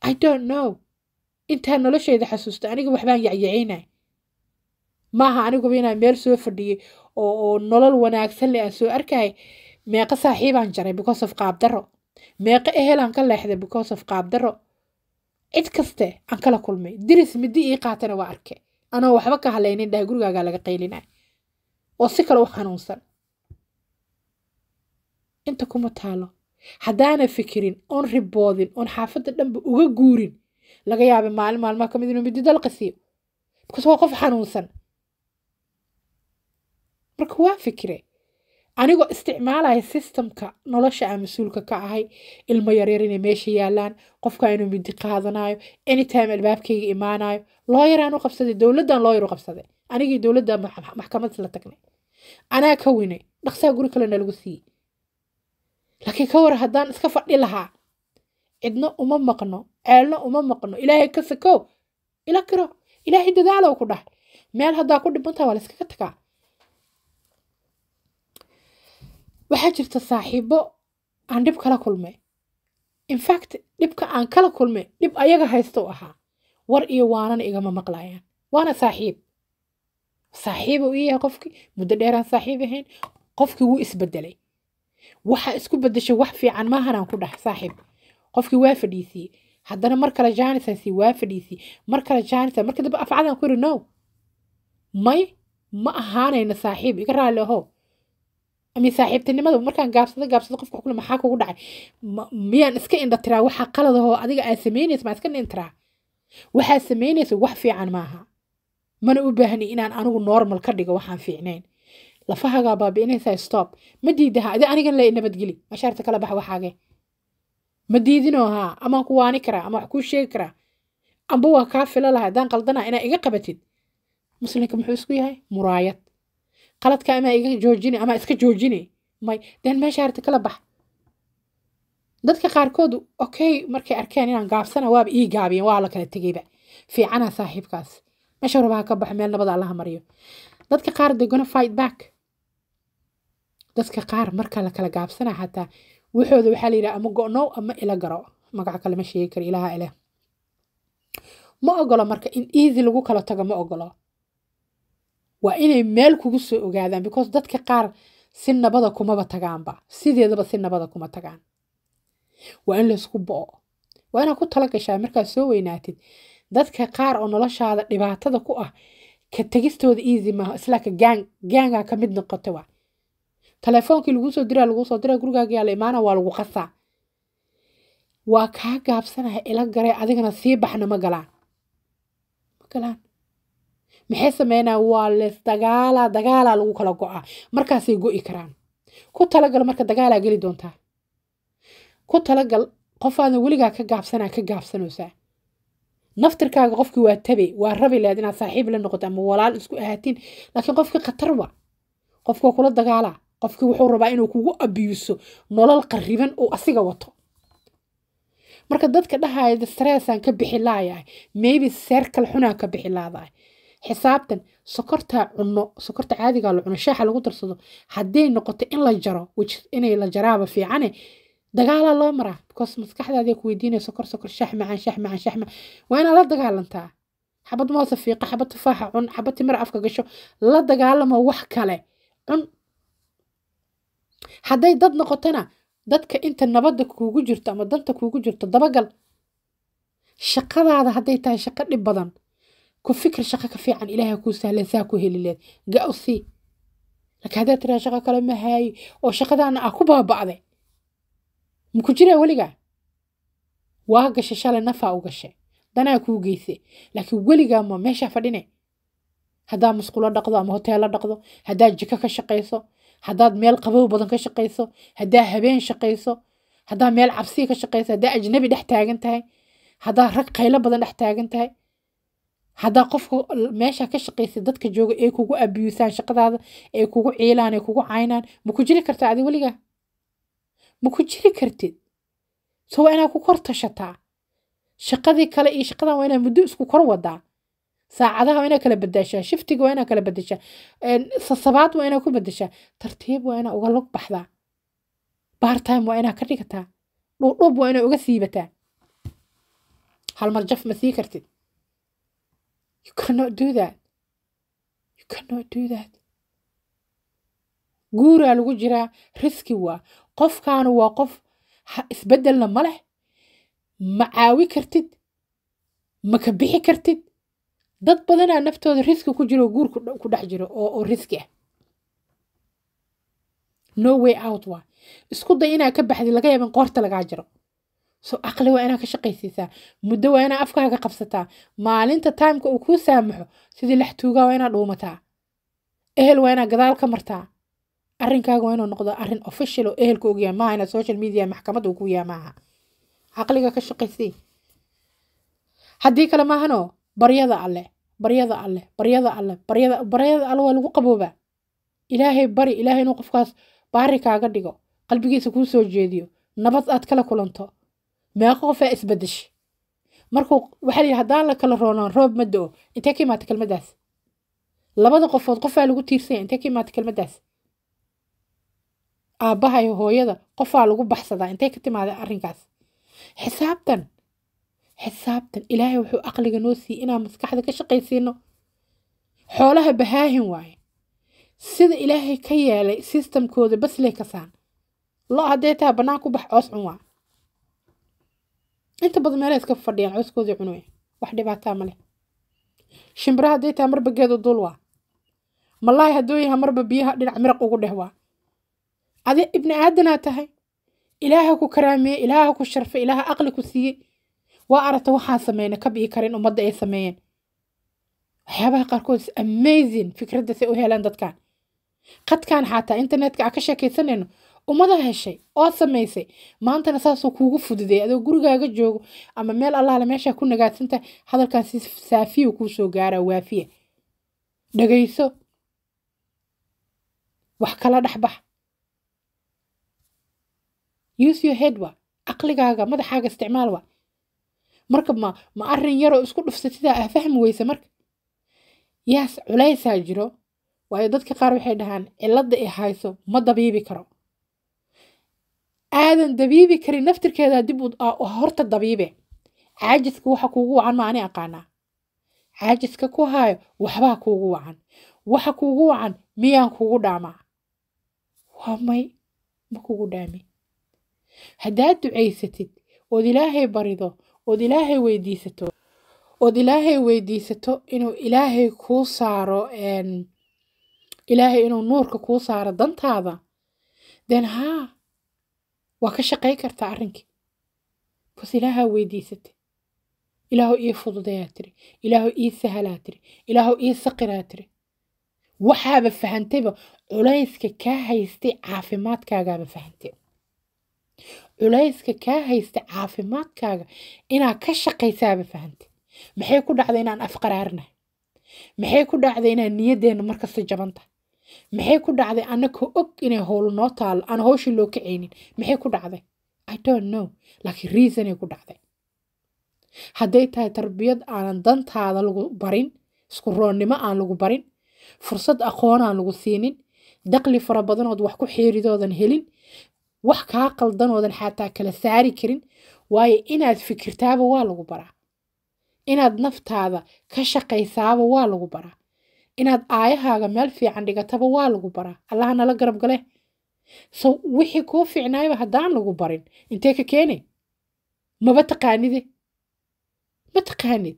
i don't know intaa nolosheeda xasuusto aniga waxbaan yacyacinay maaha aniguba inaan meel soo fadhiyey oo nolol wanaagsan le aan soo arkay meeqo saaxiibaan jaray because of qaabdaro meeqo ehelaan ka leexday because of qaabdaro cid kaste aan kala kulmay diris midi ii qaatana waa arkay anoo waxba ka halaynin dhahay gurigaagaa laga qaylina oo si kale u xanuunsan inta kuma taalo haddaana fikirin oon riboodin oon xaafadda dhanba uga guurin laga yaabay maalin maalmaa ka mid inuu midi dalqasiyo because waa qof xanuunsan marka waa fikre anigoo isticmaalaya systemka nolosha aan mas-uulka ka ahay ilmo yaryar inay meesha yaalaan qofka inuu midi qaadanayo anytime albaabkayga imaanayo looyaraan u qabsaday dowladdan looyar u qabsaday anigii dowladda maxkamad la tagnay anaa ka winay dhaqsaa guri kale nalagu siiyey laakiin ka war haddaan iska fadhi lahaa cidno uma maqno ceelno uma maqno ilaahay ka sakow ila kiro ilaahay dadaalow ku dhahay meel haddaa ku dhibantaha waa la iskaga tagaa waxaa jirta saaxiibo aan dhib kala kulmay infact dhibka aan kala kulmay dhib ayaga haysta u ahaa war iyo waanana igama maqlayaan waana saaxiib saaxiib uu yahay qofkii muddo dheeraan saaxiib ahayn qofkii wuu isbedelay waxa isku bedeshay wax fiican maahanaan ku dhah saaxiib qofkii waa fadhiisiyey haddana mar kale janison waa fadhiisiyey mar kale janison marka afcadaan ku yidhi no may ma ahaanayna saaxiib iga raali ahoo ama saaxiibtinimada markaan gaabsada gaabsado qofka kule maxaa kugu dhacay miyaan iska indha waxaa qalad adiga aad samaynaysa maa iska indha waxaad samaynaysa wax fiican maaha mana u baahni inaan anigu normal ka dhigo waxaan fiicnayn lafahagaa baabi'inaysaa stop ma diidaha adi anigan le nabadgeli mashaarta kala bax waxaage ma diidinoo haa amaan ku waani karaa ama wax kuu sheegi karaa amba waa kaa fila laha haddaan qaldana inaa iga qabatid muslimka muxuu isku yahay muraayad qaladka ama iga joojini ama iska joojini may den meesha harta kala bax dadka qaarkood okay markay arkeen inaan gaabsana waaba ii gaabiyeen waa la kala tegeyba fiicana saaxiibkaas meesha rabaha ka bax meel nabada allaha mariyo dadka qaar they gonna fight back dadka qaar marka la kala gaabsana xataa waxooda waxaa la yidhaha ama go'now ama ila garo magaca kale ma sheegi karo ilaaha ileh ma ogolo marka in easy lagu kala tago ma ogolo waa inay meel kugu soo ogaadaan because dadka qaar si nabada kumaba tagaanba sideedaba si nabada kuma tagaan waa in laysku bo'o waa inaad ku tala gashaa markaad soo weynaatid dadka qaar oo noloshaada dhibaatada ku ah ka tegistooda easy maaha islaaka gaang gaangaa ka mid noqota waa telefoonkii laguu soo diraa laguu soo diraa gurigaaga yaa imaana waa lagu qasaa waa kaa gaabsanaya ila garee adigana sii baxna ma galaan ma galaan maxay sameynaa waa les dagaala dagaala lagu kala go-aa markaasay go-i karaan ku talagal marka dagaalaa geli doontaa ku talagal qofaadan weligaa ka gaabsanaa ka gaabsanaysaa naftirkaaga qofkii waa tabe waa rabi leed inaad saaxiib la noqoto ama walaal isku ahaatiin laakiin qofkii khatarwa qofka kula dagaalaa qofkii wuxuu rabaa inuu kugu abiyuso nolol qariban oo asiga wato marka dadka dhahaya stressaan ka bixilaaya maybe serkal xunaan ka bixilaadaay xisaabtan sokorta cuno sokorta caadigaa la cuno shaaxa lagu darsado hadday noqoto in la jaro inay la jaraaba fiicane dagaalaa loo maraa because maskaxdaadi ku sokor sokor shaax macaan shaax macaan shaax macaan waa inaa la dagaalantaa xabad moosa fiiqa xabad tufaaxa cun xabad timir afka gasho la dagaalamo wax kale cun hadday dad noqotona dadka inta nabadda kuugu jirto ama danta kuugu jirto dabagal shaqadaada hadday tahay shaqo dhib badan ku fikir shaqo ka fiican ilaahay kuu sahlan saa ku heli leed ga u sii tiraa shaqo kale ma haayi oo shaqadaana ah ku baaba'day maku jiraa weliga waa gashay shale nafaa u gashay danaa kuu geysay laakiin weligaa ma meeshaa fadhine haddaad musqulo dhaqdo ama hoteello dhaqdo haddaad jiko ka shaqayso haddaad meel qabow badan ka shaqayso haddaad habeen shaqayso haddaad meel cabsiya ka shaqayso haddaad ajnabi dhex taagan tahay haddaad rag qaylo badan dhex taagan tahay haddaa qofka meesha ka shaqaysay dadka jooga ay kugu abiyusaan shaqadaada ay kugu ciilaan ay kugu caynaan ma ku jiri kartaa adi weligaa ma ku jiri kartid so waa inaad ku kor tashataa shaqadii kale iyo shaqadan waa inaad muddo isku kor wadaa saacadaha waa inaad kala badashaa shiftiga waa inaad kala badashaa sasabaad waa inaad ku badashaa tartiib waa inaad uga log baxdaa bartime waa inaad ka dhigataa dhuudhuub waa inaad uga siibataa halmar jaf ma sii kartid You cannot do that. You cannot do that. guuraa lagu jiraa riski waa qofkaanu waa qof isbedelna ma leh ma caawi kartid ma ka bixi kartid dad badanaa naftooda riski ku jiro guur ku dhex jiro oo riski ah no way out waa isku day inaa ka baxdi laga yaaba in qoorta lagaa jiro so aqli waa inaa ka shaqaysiisaa muddo waa inaa afkaaga qabsataa maalinta taimka uu kuu saamaxo sidii laxtuugaa waa inaa dhuumataa ehel waa inaa gadaal ka martaa arrinkaaga waa inuu noqdo arrin official oo ehelka ogyaa maaha inaa social media maxkamada uu ku yaa maaha caqliga ka shaqaysii haddii kale maahanoo baryada alle baryada alle baryada alle baryada baryada alle waa lagu qaboobaa ilaahay bari ilaahay inuu qofkaas baari kaaga dhigo qalbigiisa kuu soo jeediyo nabad aad kala kulanto meeqo qofaa isbadeshay markuu waxaa la haddaan la kala roonoon roob ma do-o intee ka imaata kelmaddaas labada qofood qofaa lagu tiirsanya intee ka imaata kelmaddaas aabbaha iyo hooyada qofaa lagu baxsadaa intee ka timaada arrinkaas xisaabtan xisaabtan ilaahay wuxuu aqliga noo siiye inaan maskaxda ka shaqaysiino xoolaha bahaahin waaye sida ilaahay ka yeelay sistamkooda bas ley kasaan lo haddee taa bannaan ku bax coos cun inta badan meelay iska fadhiyaan cooskoodii cunwey wax dhibaataa ma leh shimbiraha hadday tahay marba geedu duul waa malaahi hadduu yahay marba biyaha dhinac miraq ugu dheh waa adi ibni aadanaa tahay ilaaha ku karaamiyey ilaaha ku sharfay ilaaha aqli ku siiyey waa aragta waxaan sameynay ka bi'i karin ummadda ay sameeyeen waxyaabaha qaarkood amazing fikraddaas ay u helaan dadkan qadkan xataa internetka a ka sheekaysanayno umada heshay oo samaysay maantana saasuu kuugu fududeey adoo gurigaaga joogo ama meel allaale meeshaa ku nagaadsantaha hadalkaasi saafiyu kuu soo gaaraa waafiya dhagayso wax kala dhexbax use your head wa caqligaaga madaxaaga isticmaal wa marka ma ma arrin yaroo isku sidaa ah fahmi weysa marka yaas culaysaa jiro waayo dadka qaar waxay dhahaan cilladda i hayso ma dabiibi karo aadan dabiibi karin naftirkeeda dib ah horta dabiibe caajiska waxa kuugu wacan maani aqaanaa caajiska ku haayo waxbaa kuugu wacan waxa kuugu wacan miyaan kuugu dhaamaa waa may ma kugu dhaami haddaad ducaysatid ood ilaahay barido ood ilaahay weydiisato ood ilaahay weydiisato inuu ilaahay kuu saaro ilaahay inuu nuurka kuu saaro dantaada den haa waa ka shaqay kartaa arrinkii bas ilaahaa weydiisatay ilaahow ii fududayaa tiri ilaahow ii sahalaa tiri ilaahow ii saqiraa tiri waxaaba fahantayba culayska kaa haystay caafimaadkaagaaba fahantay culayska kaa haystay caafimaadkaaga inaad ka shaqaysaaba fahantay maxay ku dhacday inaan afqaraarnahay maxay ku dhacday inaan niyadeenna markasta jabantahay maxay ku dhacday annaka og inay howlu noo taalo aan howshii loo kacaynin maxay ku dhacday i don't know laakiin reasonay ku dhacday hadday tahay tarbiyad aanan dantaada lagu barin iskuroonnimo aan lagu barin fursad aqoon aan lagu siinin daqli fara badanood wax ku xeeridoodan helin wax kaa qaldanoodan xataa kala saari karin waayo inaad fikirtaaba waa lagu baraa inaad naftaada ka shaqaysaaba waa lagu baraa inaad aayahaaga meel fiican dhigataba waa lagu baraa allaha nala garab gale so wixii kuu fiicnaayba haddaan lagu barin intee ka keene maba taqaanide ma taqaanid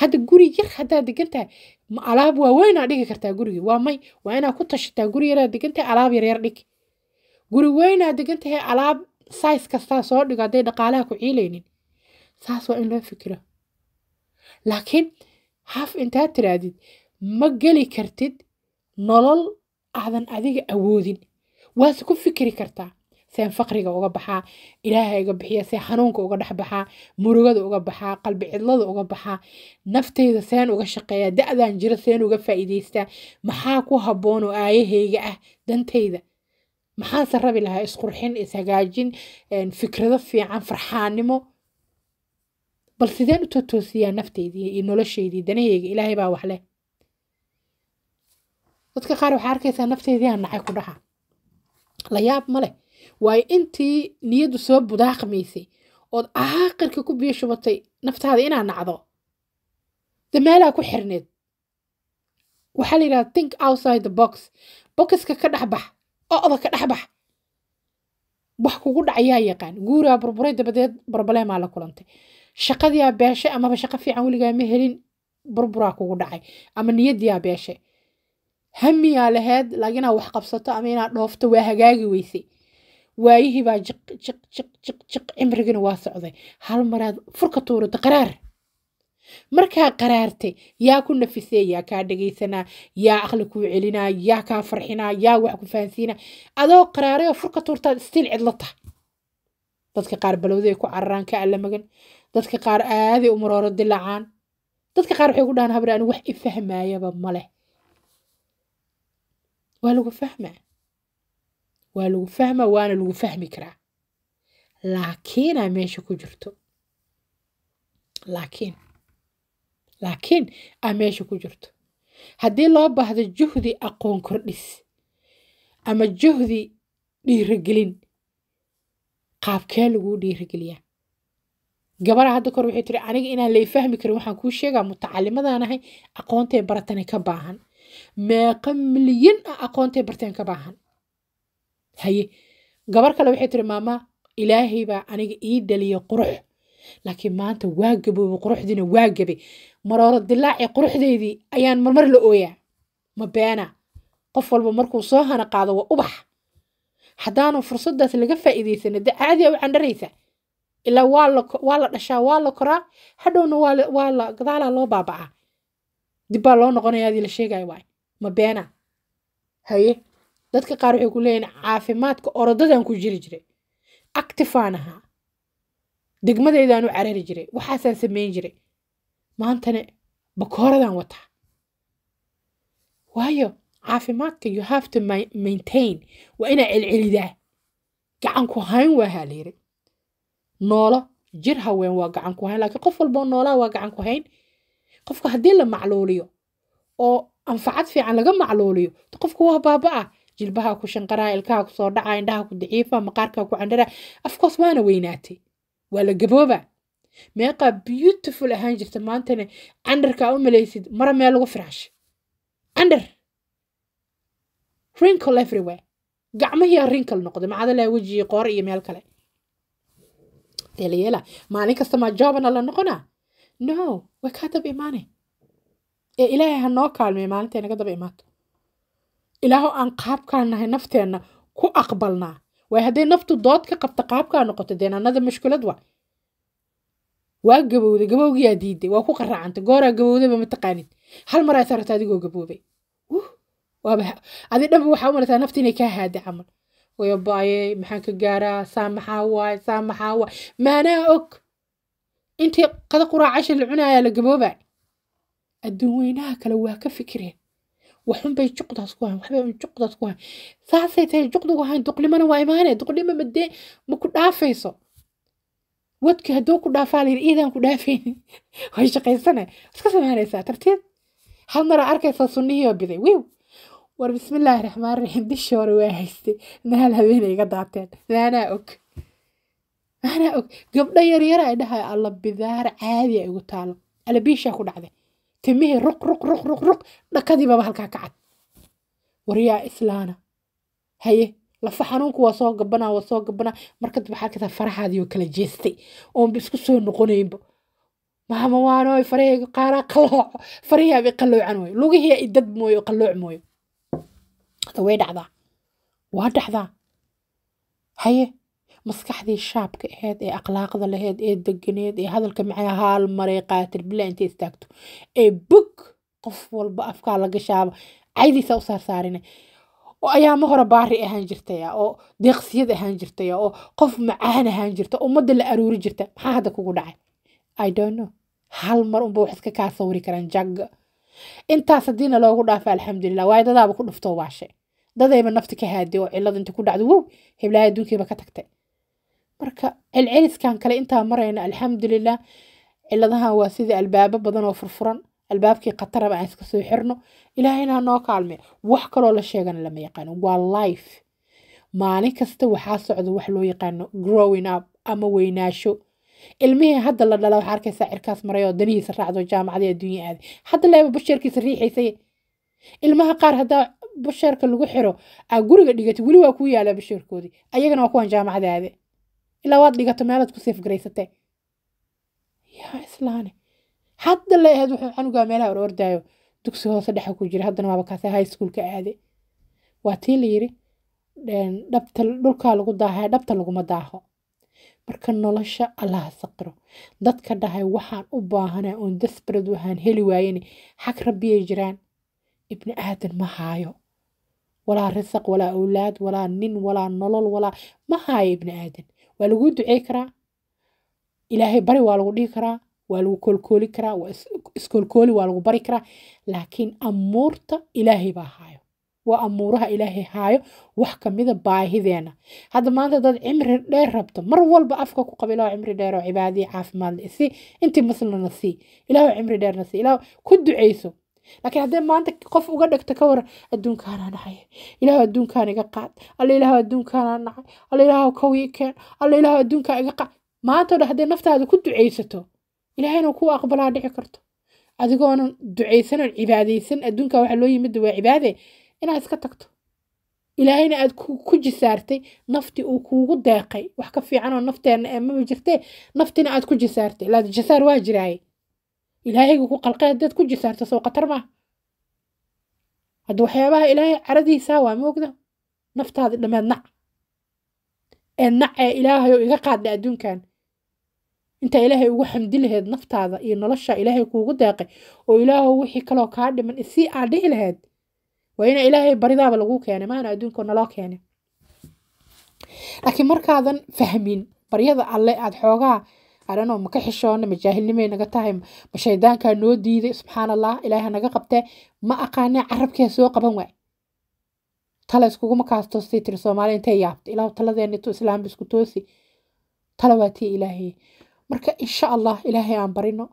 hadda guri yar haddaad degan tahay alaab waaweynaa dhigi kartaa gurigii waa may waa inaad ku tashataa guri yaraad degan alaab yaryar dhig guri weynaa degan alaab sais kastaa soo dhigo hadday dhaqaalaha ku ciilaynin saas waa in loo fikiro laakiin haaf intaad tiraadid ma geli kartid nolol aadan adiga awoodin waase ku fikri kartaa seen faqriga uga baxaa ilaaha iga bixiya see xanuunka uga dhex baxaa murugada uga baxaa qalbi cidlada uga baxaa naftayda seen uga shaqeeyaa da-daan jiro seen uga faa'iidaystaa maxaa ku habboon oo aayahayga ah dantayda maxaanse rabi lahaa isqurxin ishagaajin fikrado fiican farxaanimo bal sideen u totoosiyaa naftaydii iyo noloshaydii danahayga ilaahay baa wax leh dadka qaar waxaa arkaysaa nafteediia nacay ku dhaca la yaab ma leh waayo intii niyaddu soo budaaqmaysay ood aakhirka ku shubatay naftaada inaa nacdo de ku xirneed waxaa la yidhahda think outside the box boxka ka dhexbax o'da ka dhexbax wax kugu dhacayaa yaqaan guuraa burburay dabadeed barbaleemaa la kulantay shaqadiyaa beeshe amaba shaqo fiican weligaa ma helin burburaa kugu dhacay ama niyadiyaa beeshe hamiyaa laheyd laginaa wax qabsato ama inaa dhoofto waa hagaagi weysay waayihii baa cimrigina waa socday hal maraad furka tuurata qaraar markaa qaraartay yaa ku nafisee yaa kaa dhegaysanaa yaa aqli kuu celinaa yaa kaa farxinaa yaa wax ku fahansiinaa adoo qaraaray oo furka tuurtaad istiin cidlo tahay dadka qaar balowday ku cararaan ka allamagan dadka qaar aaday umurooro dilaacaan dadka qaar waxay ku dhahaan habre ani wax i fahmaayaba ma leh waa lagu fahmaa waa lagu fahmaa waana lagu fahmi karaa laakiinaa meesha ku jirto laakiin laakiin aa meesha ku jirto haddii loo baahdo juhdi aqoon kordhis ama juhdi dhiiragelin qaabkee laguu dhiirageliyaa gabadha hadda kor waxay tiri aniga inaan lay fahmi karin waxaan kuu sheegaa mutacalimadaan ahay aqoonteen baratana ka baahan meeqa milyan a ah aqoontay barteen ka baahan haye gabar kale waxay tiri maama ilaahay baa aniga ii dhaliya qurux laakiin maanta waa gabooba quruxdiina waa gabe marooro dilaaci quruxdeydii ayaan marmar la ooyaa ma beena qof walba markuu soo hana qaado waa ubax haddaanu fursadaas laga faa'iidaysan de caadi u candharaysa ilaa waa la dhashaa waa la koraa hadhowna waa la gadaalaa loo baabacaa dibbaa loo noqonayaadii la sheegaya waay ma beena haye dadka qaar waxay ku leeyihin caafimaadka orodadan ku jiri jiray actifaan ahaa degmadaydaanu carari jiray waxaasaan samayn jiray maantane bakooradan wataa waayo caafimaadka you have to maintain waa inaa celcelidaa gacan ku hayn waahaa la noolo jir haween waa gacan ku hayn laakiin qof walboo noolaa waa gacan ku hayn qofka haddii la macluuliyo oo anfacad fiican laga macluuliyo qofka waa baabaa jilbaha ku shanqaraa ilkaha kusoo dhaca indhaha ku daciifa maqaarka ku candhara afkoos waana weynaatay waa la gabooba meeqaa beautiful ahaan jirta maantana candharkaa u malaysid mara meel lagu firaash candhar rinkle everywhere gacmahii rinkle noqday macadalaa wejigii qoor iyo meel kale delayela maalin kastamaa joobana la noqonaa no way kaa dab imaanay ee ilaahay ha noo kaalmiya maalintay naga daba imaato ilaaho aan qaabkaan nahay nafteenna ku aqbalnaa waay hadday naftu dood ka qabta qaabkaa noqoto deen annada mashkulad wa waa gabowda gabowgiyaa diiday waa ku qaraacantay gooraa gabowdaba mataqaanid hal maraa sarata adigoo gaboobay adi dhanba waxaa u malataa nafta inay kaa haada camal wayabaaye maxaan ka gaaraa saa maxaa waay saa maxaa waay maanaa og intii qada quraacasha la cunayaa la gaboobaa adduun weynaha kale waa ka fikireen waxunbay juqdaas ku hayn waxbay juqdaas ku hayn saasay tahay juqdagu hayn duqlimana waa imaanee duqlima madee ma ku dhaafayso wadka hadduu ku dhaafaa layidhi iidaan ku dhaafaynin *laughs* way shaqaysana iska samaynaysaa tartiib hal mara arkaysaa sunnihiioo biday wiiw war bismillaahi raxmaan raxiim dishii hore waa haystay nahal habeenay iga daateen naanaa og naanaa og gabdho yaryara ay dhahay alla bidaar caadi ay ugu taalo alla biishaa ku dhacday تمي رق رق رق رق رق نكذي بابا هالكا كعد وريا إسلانا هاي لفحانوك واسوه قبنا واسوه قبنا مركض بحالك فرحة دي وكلا جيستي وهم بسكسوه نقونين بو مهما وانو فريه قارا قلوع فريه بي قلوع عنوي لوغي هي إداد موي وقلوع موي هذا ويدع ذا وادع ذا هاي maskaxdii shaabka ahayd ee akhlaaqda lahayd ee deganeed ee hadalka macaa haal maray qaatil bilaa intay istaagto ee bog qof walba afkaa la gashaaba caydiisa u saarsaarina oo ayaama hore baari ahaan jirtaya oo deeqsiyad ahaan jirtaya oo qof macaan ahaan jirta ummadda la aruuri jirta maxaa hadda kugu dhacay i don't know hal mar unba wax iska kaa sawiri karaan jagga intaas haddiina loogu dhaafa alxamdulilah waayo dadaaba ku dhuftoo waashe dadayba nafta ka haadey oo cilada inta ku dhacdo wow heblaaya adduunkayba ka tagtay marka celceliskan kale intaa marayna alxamdulilah ciladahan waa sida albaabo badan oo furfuran albaabkii khataraba aan iska soo xirno ilaahayna noo kaalme wax kaloo la sheegana lama yaqaano waa life maalin kasta waxaa socda wax loo yaqaano growing up ama weynaasho ilmihii hadda la dhala waxaa arkaysaa cirkaas maray oo danihiisa raacdo jaamacadii adduunya aaday hadda leeba basheerkiisa riixaysay ilmaha qaar haddaa basheerka lagu xiro aa guriga dhigata weli waa kuu yaalaa basheerkoodii ayagana waa kuwan jaamacada aade ilaa waad dhigato meelaad ku seefgaraysatee yaa islaane hadda la aheed wuxuu canugaa meelaha or dugsi hoose dhexa ku jira haddana waaba kaasee high schoolka aade waa tii la yiri dhabta dhulkaa lagu daahaya dhabta laguma daaho marka nolosha allaha saqiro dadka dhahay waxaan u baahanaa oon dasbarad waxaan heli waayeni xag rabbiyay jiraan ibni aadan ma haayo walaa risaq walaa awlaad walaa nin walaa nolol walaa ma haayo ibni aadan waa lagu ducey karaa ilaahay bari waa lagu dhihi karaa waa lagu koolkooli karaa iskoolkooli waa lagu bari karaa laakiin amuurta ilaahay baa haayo waa amuuraha ilaahay haayo wax kamida baahideena hadda maanta dad cimri dheer rabto mar walba afka ku qaba ilah cimri dheer oo cibaadii caafimaad leh si intii maslana sii ilaah cimri dheerna sii ilaah ku ducayso laakiin haddee maanta qof uga dhegto ka waran adduunkaanaa dhacay ilaah adduunkaan iga qaad alla ilaah adduunkaanaa nacay alla ilaah kawii keen alla ilaah adduunkaa iga qaad maantoo dhan haddee naftaada ku ducaysato ilaahayna ku aqbalaa dhici karto adigoonan ducaysan oon cibaadaysan adduunka waxaa loo yimid waa cibaade inaad iska tagto ilaahayna aad ku jisaartay naftii uu kuugu deeqay wax ka fiican nafteenna ee jirtee naftina aad ku jisaartay ilaad jisaar waa jiraaye ilaahayga ku qalqay haddaad ku jisaarto soo khatar maa hadda waxyaabaha ilaahay caradiisa waa moogda naftaadi dhammaad nac ee nac ee ilaahayo iga qaadda adduunkan intaa ilaahay ugu xamdi laheyd naftaada iyo nolosha ilaahay kuugu deeqay oo ilaahow wixii kaloo kaa dhiman isii aa dhihi lahayd waa ina ilaahay baridaaba lagu keenay maana adduunkao naloo keenay laakiin markaadan fahmin baryada alle aad xoogaa arano maka xishoona ma naga tahay ma shaydaankaa noo diiday subxaan allah ilaaha naga qabtee ma aqaanee carabkee soo qaban waay tala iskuguma kaasto say tiri soomaaliya intay yaabta ilaahu taladeennito islaamba isku toosi tala waa tii ilaahayey marka insha allah ilaahay aan barino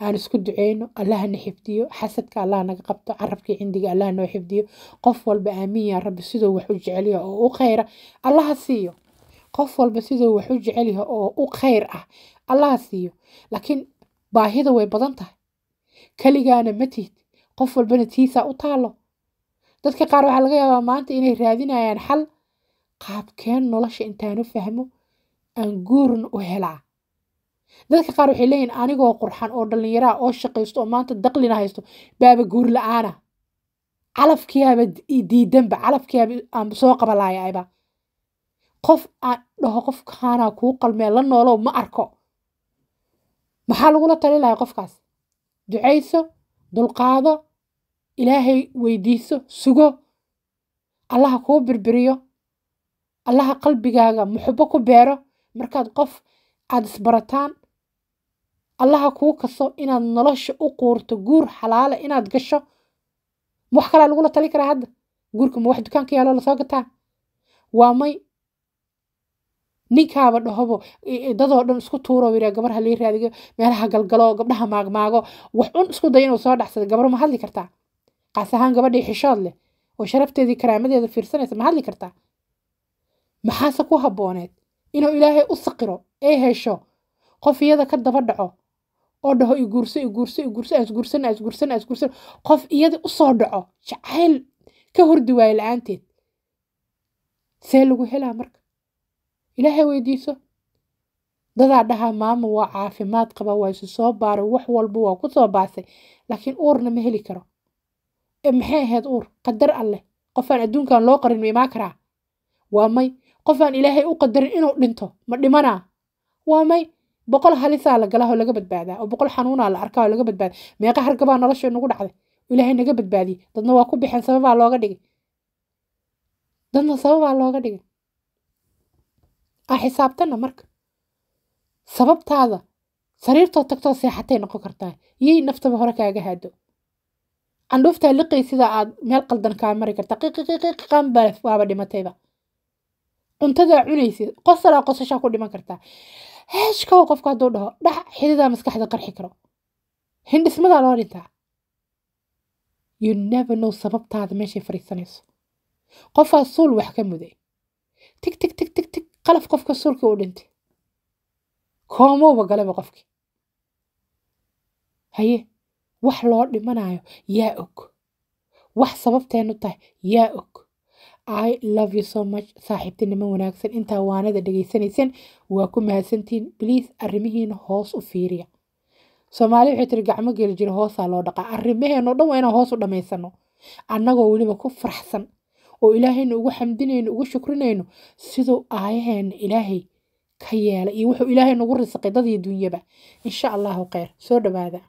aan isku duceyno allahna xifdiyo xasadka allah naga qabto carabkii cindiga allah noo xifdiyo qof walba aamiin yaa rabbi siduu wax u jecel oo u khayra allaha siiyo qof walba siduu wax u jecel oo u khayr ah allaha siiyo laakiin baahida way badan tahay keligaana ma tihid qof walbana tiisaa u taallo dadka qaar waxaa laga yaabaa maanta inay raadinayaan xal qaabkeen nolosha intaanu fahmo aan guurna u helaa dadka qaar waxay leeyihin anigoo qurxan oo dhallinyaraa oo shaqaysto oo maanta daqlina haysto baaba guur la-aana calafkiiaba diidanba calafkiiaba aan soo qabalaayaayba qof aan dhaho qof kaanaa kuu qalmee la noolo ma arko maxaa lagula tali lahaa qofkaas ducayso dulqaado ilaahay weydiiso sugo allaha kuu birbiriyo allaha qalbigaaga muxubo ku beero markaad qof aad isbarataan allaha kuu kaso inaad nolosha u quurto guur xalaala inaad gasho ma wax kalaa lagula tali karaa hadda guurka ma wax dukaanka yaalo lasoo gataa waa may ninkaaba dhahobo dadoo dhan isku tuuro wiraa gabar ha lii meelaha galgalo gabdhaha maagmaago wax un isku dayo inuu soo dhacsada gabar ma hadli kartaa qaas ahaan gabadhii xishood leh oo sharafteedii karaamadeeda fiirsanaysa ma hadli kartaa maxaase ku habbooneed inuu ilaahay u saqiro ee hesho qof iyada ka daba dhaco oo dhaho iguurso iguurso iguurso asguursana asguursana asguursana qof iyada u soo dhaco jacayl ka hordi waaye la-aanteed see lagu helaa marka ilaahay weydiiso dadaa dhahaa maama waa caafimaad qaba waa isu soo baaray wax walba waa ku soo baasay laakiin uurna ma heli karo e maxay ahayd uur qadar alleh qofaan adduunkan loo qarin ma imaan karaa waa may qofaan ilaahay u qadarin inuu dhinto ma dhimanaa waa may boqol halisaa la galaa oo laga badbaadaa oo boqol xanuunaa la arkaa oo laga badbaadaa meeqa hargabaa nolosha nagu dhacday ilaahay naga badbaadiyey dadna waa ku bixeen sababaa looga dhigay dadna sababaa looga dhigay a xisaabtana marka sababtaada sariirtoo tagtoo seexatay noqon kartaa yay naftaba hore kaaga haado candhuuftaa liqay sidaa aad meel qaldan kaa mari kartaa qiqiqiqiqanba dhimatayba cuntadaa cunaysid qosalaa qosashaa ku dhiman kartaa heeshkow qofka hadduu dhaho dhax xididaa maskaxda qarxi karo hindhismadaa loo dhintaa you never know sababtaada meeshay fariisanayso qofaa suul wax ka muday tig tig tig tig tig qalaf qofka sulki u dhintay koomowba galaba qofki haye wax loo dhimanayo yaa og wax sababteenu tahay yaa og i love you so much saaxiibtinimo wanaagsan intaa waanada dhagaysanayseen waa ku mahadsantiin bliis arrimihiina hoos u fiiriya soomaaliya waxay tiri gacmo geli jira hoosaa loo dhaqaa arrimaheenoo dhan waa inaan hoos u dhammaysano annagoo weliba ku faraxsan oo ilaahayna ugu xamdinayno ugu shukrinayno siduu aayaheenna ilaahay ka yeelay iyo wuxuu ilaahay nagu risaqay dad iyo duunyaba insha allahu kheyr soo dhowaada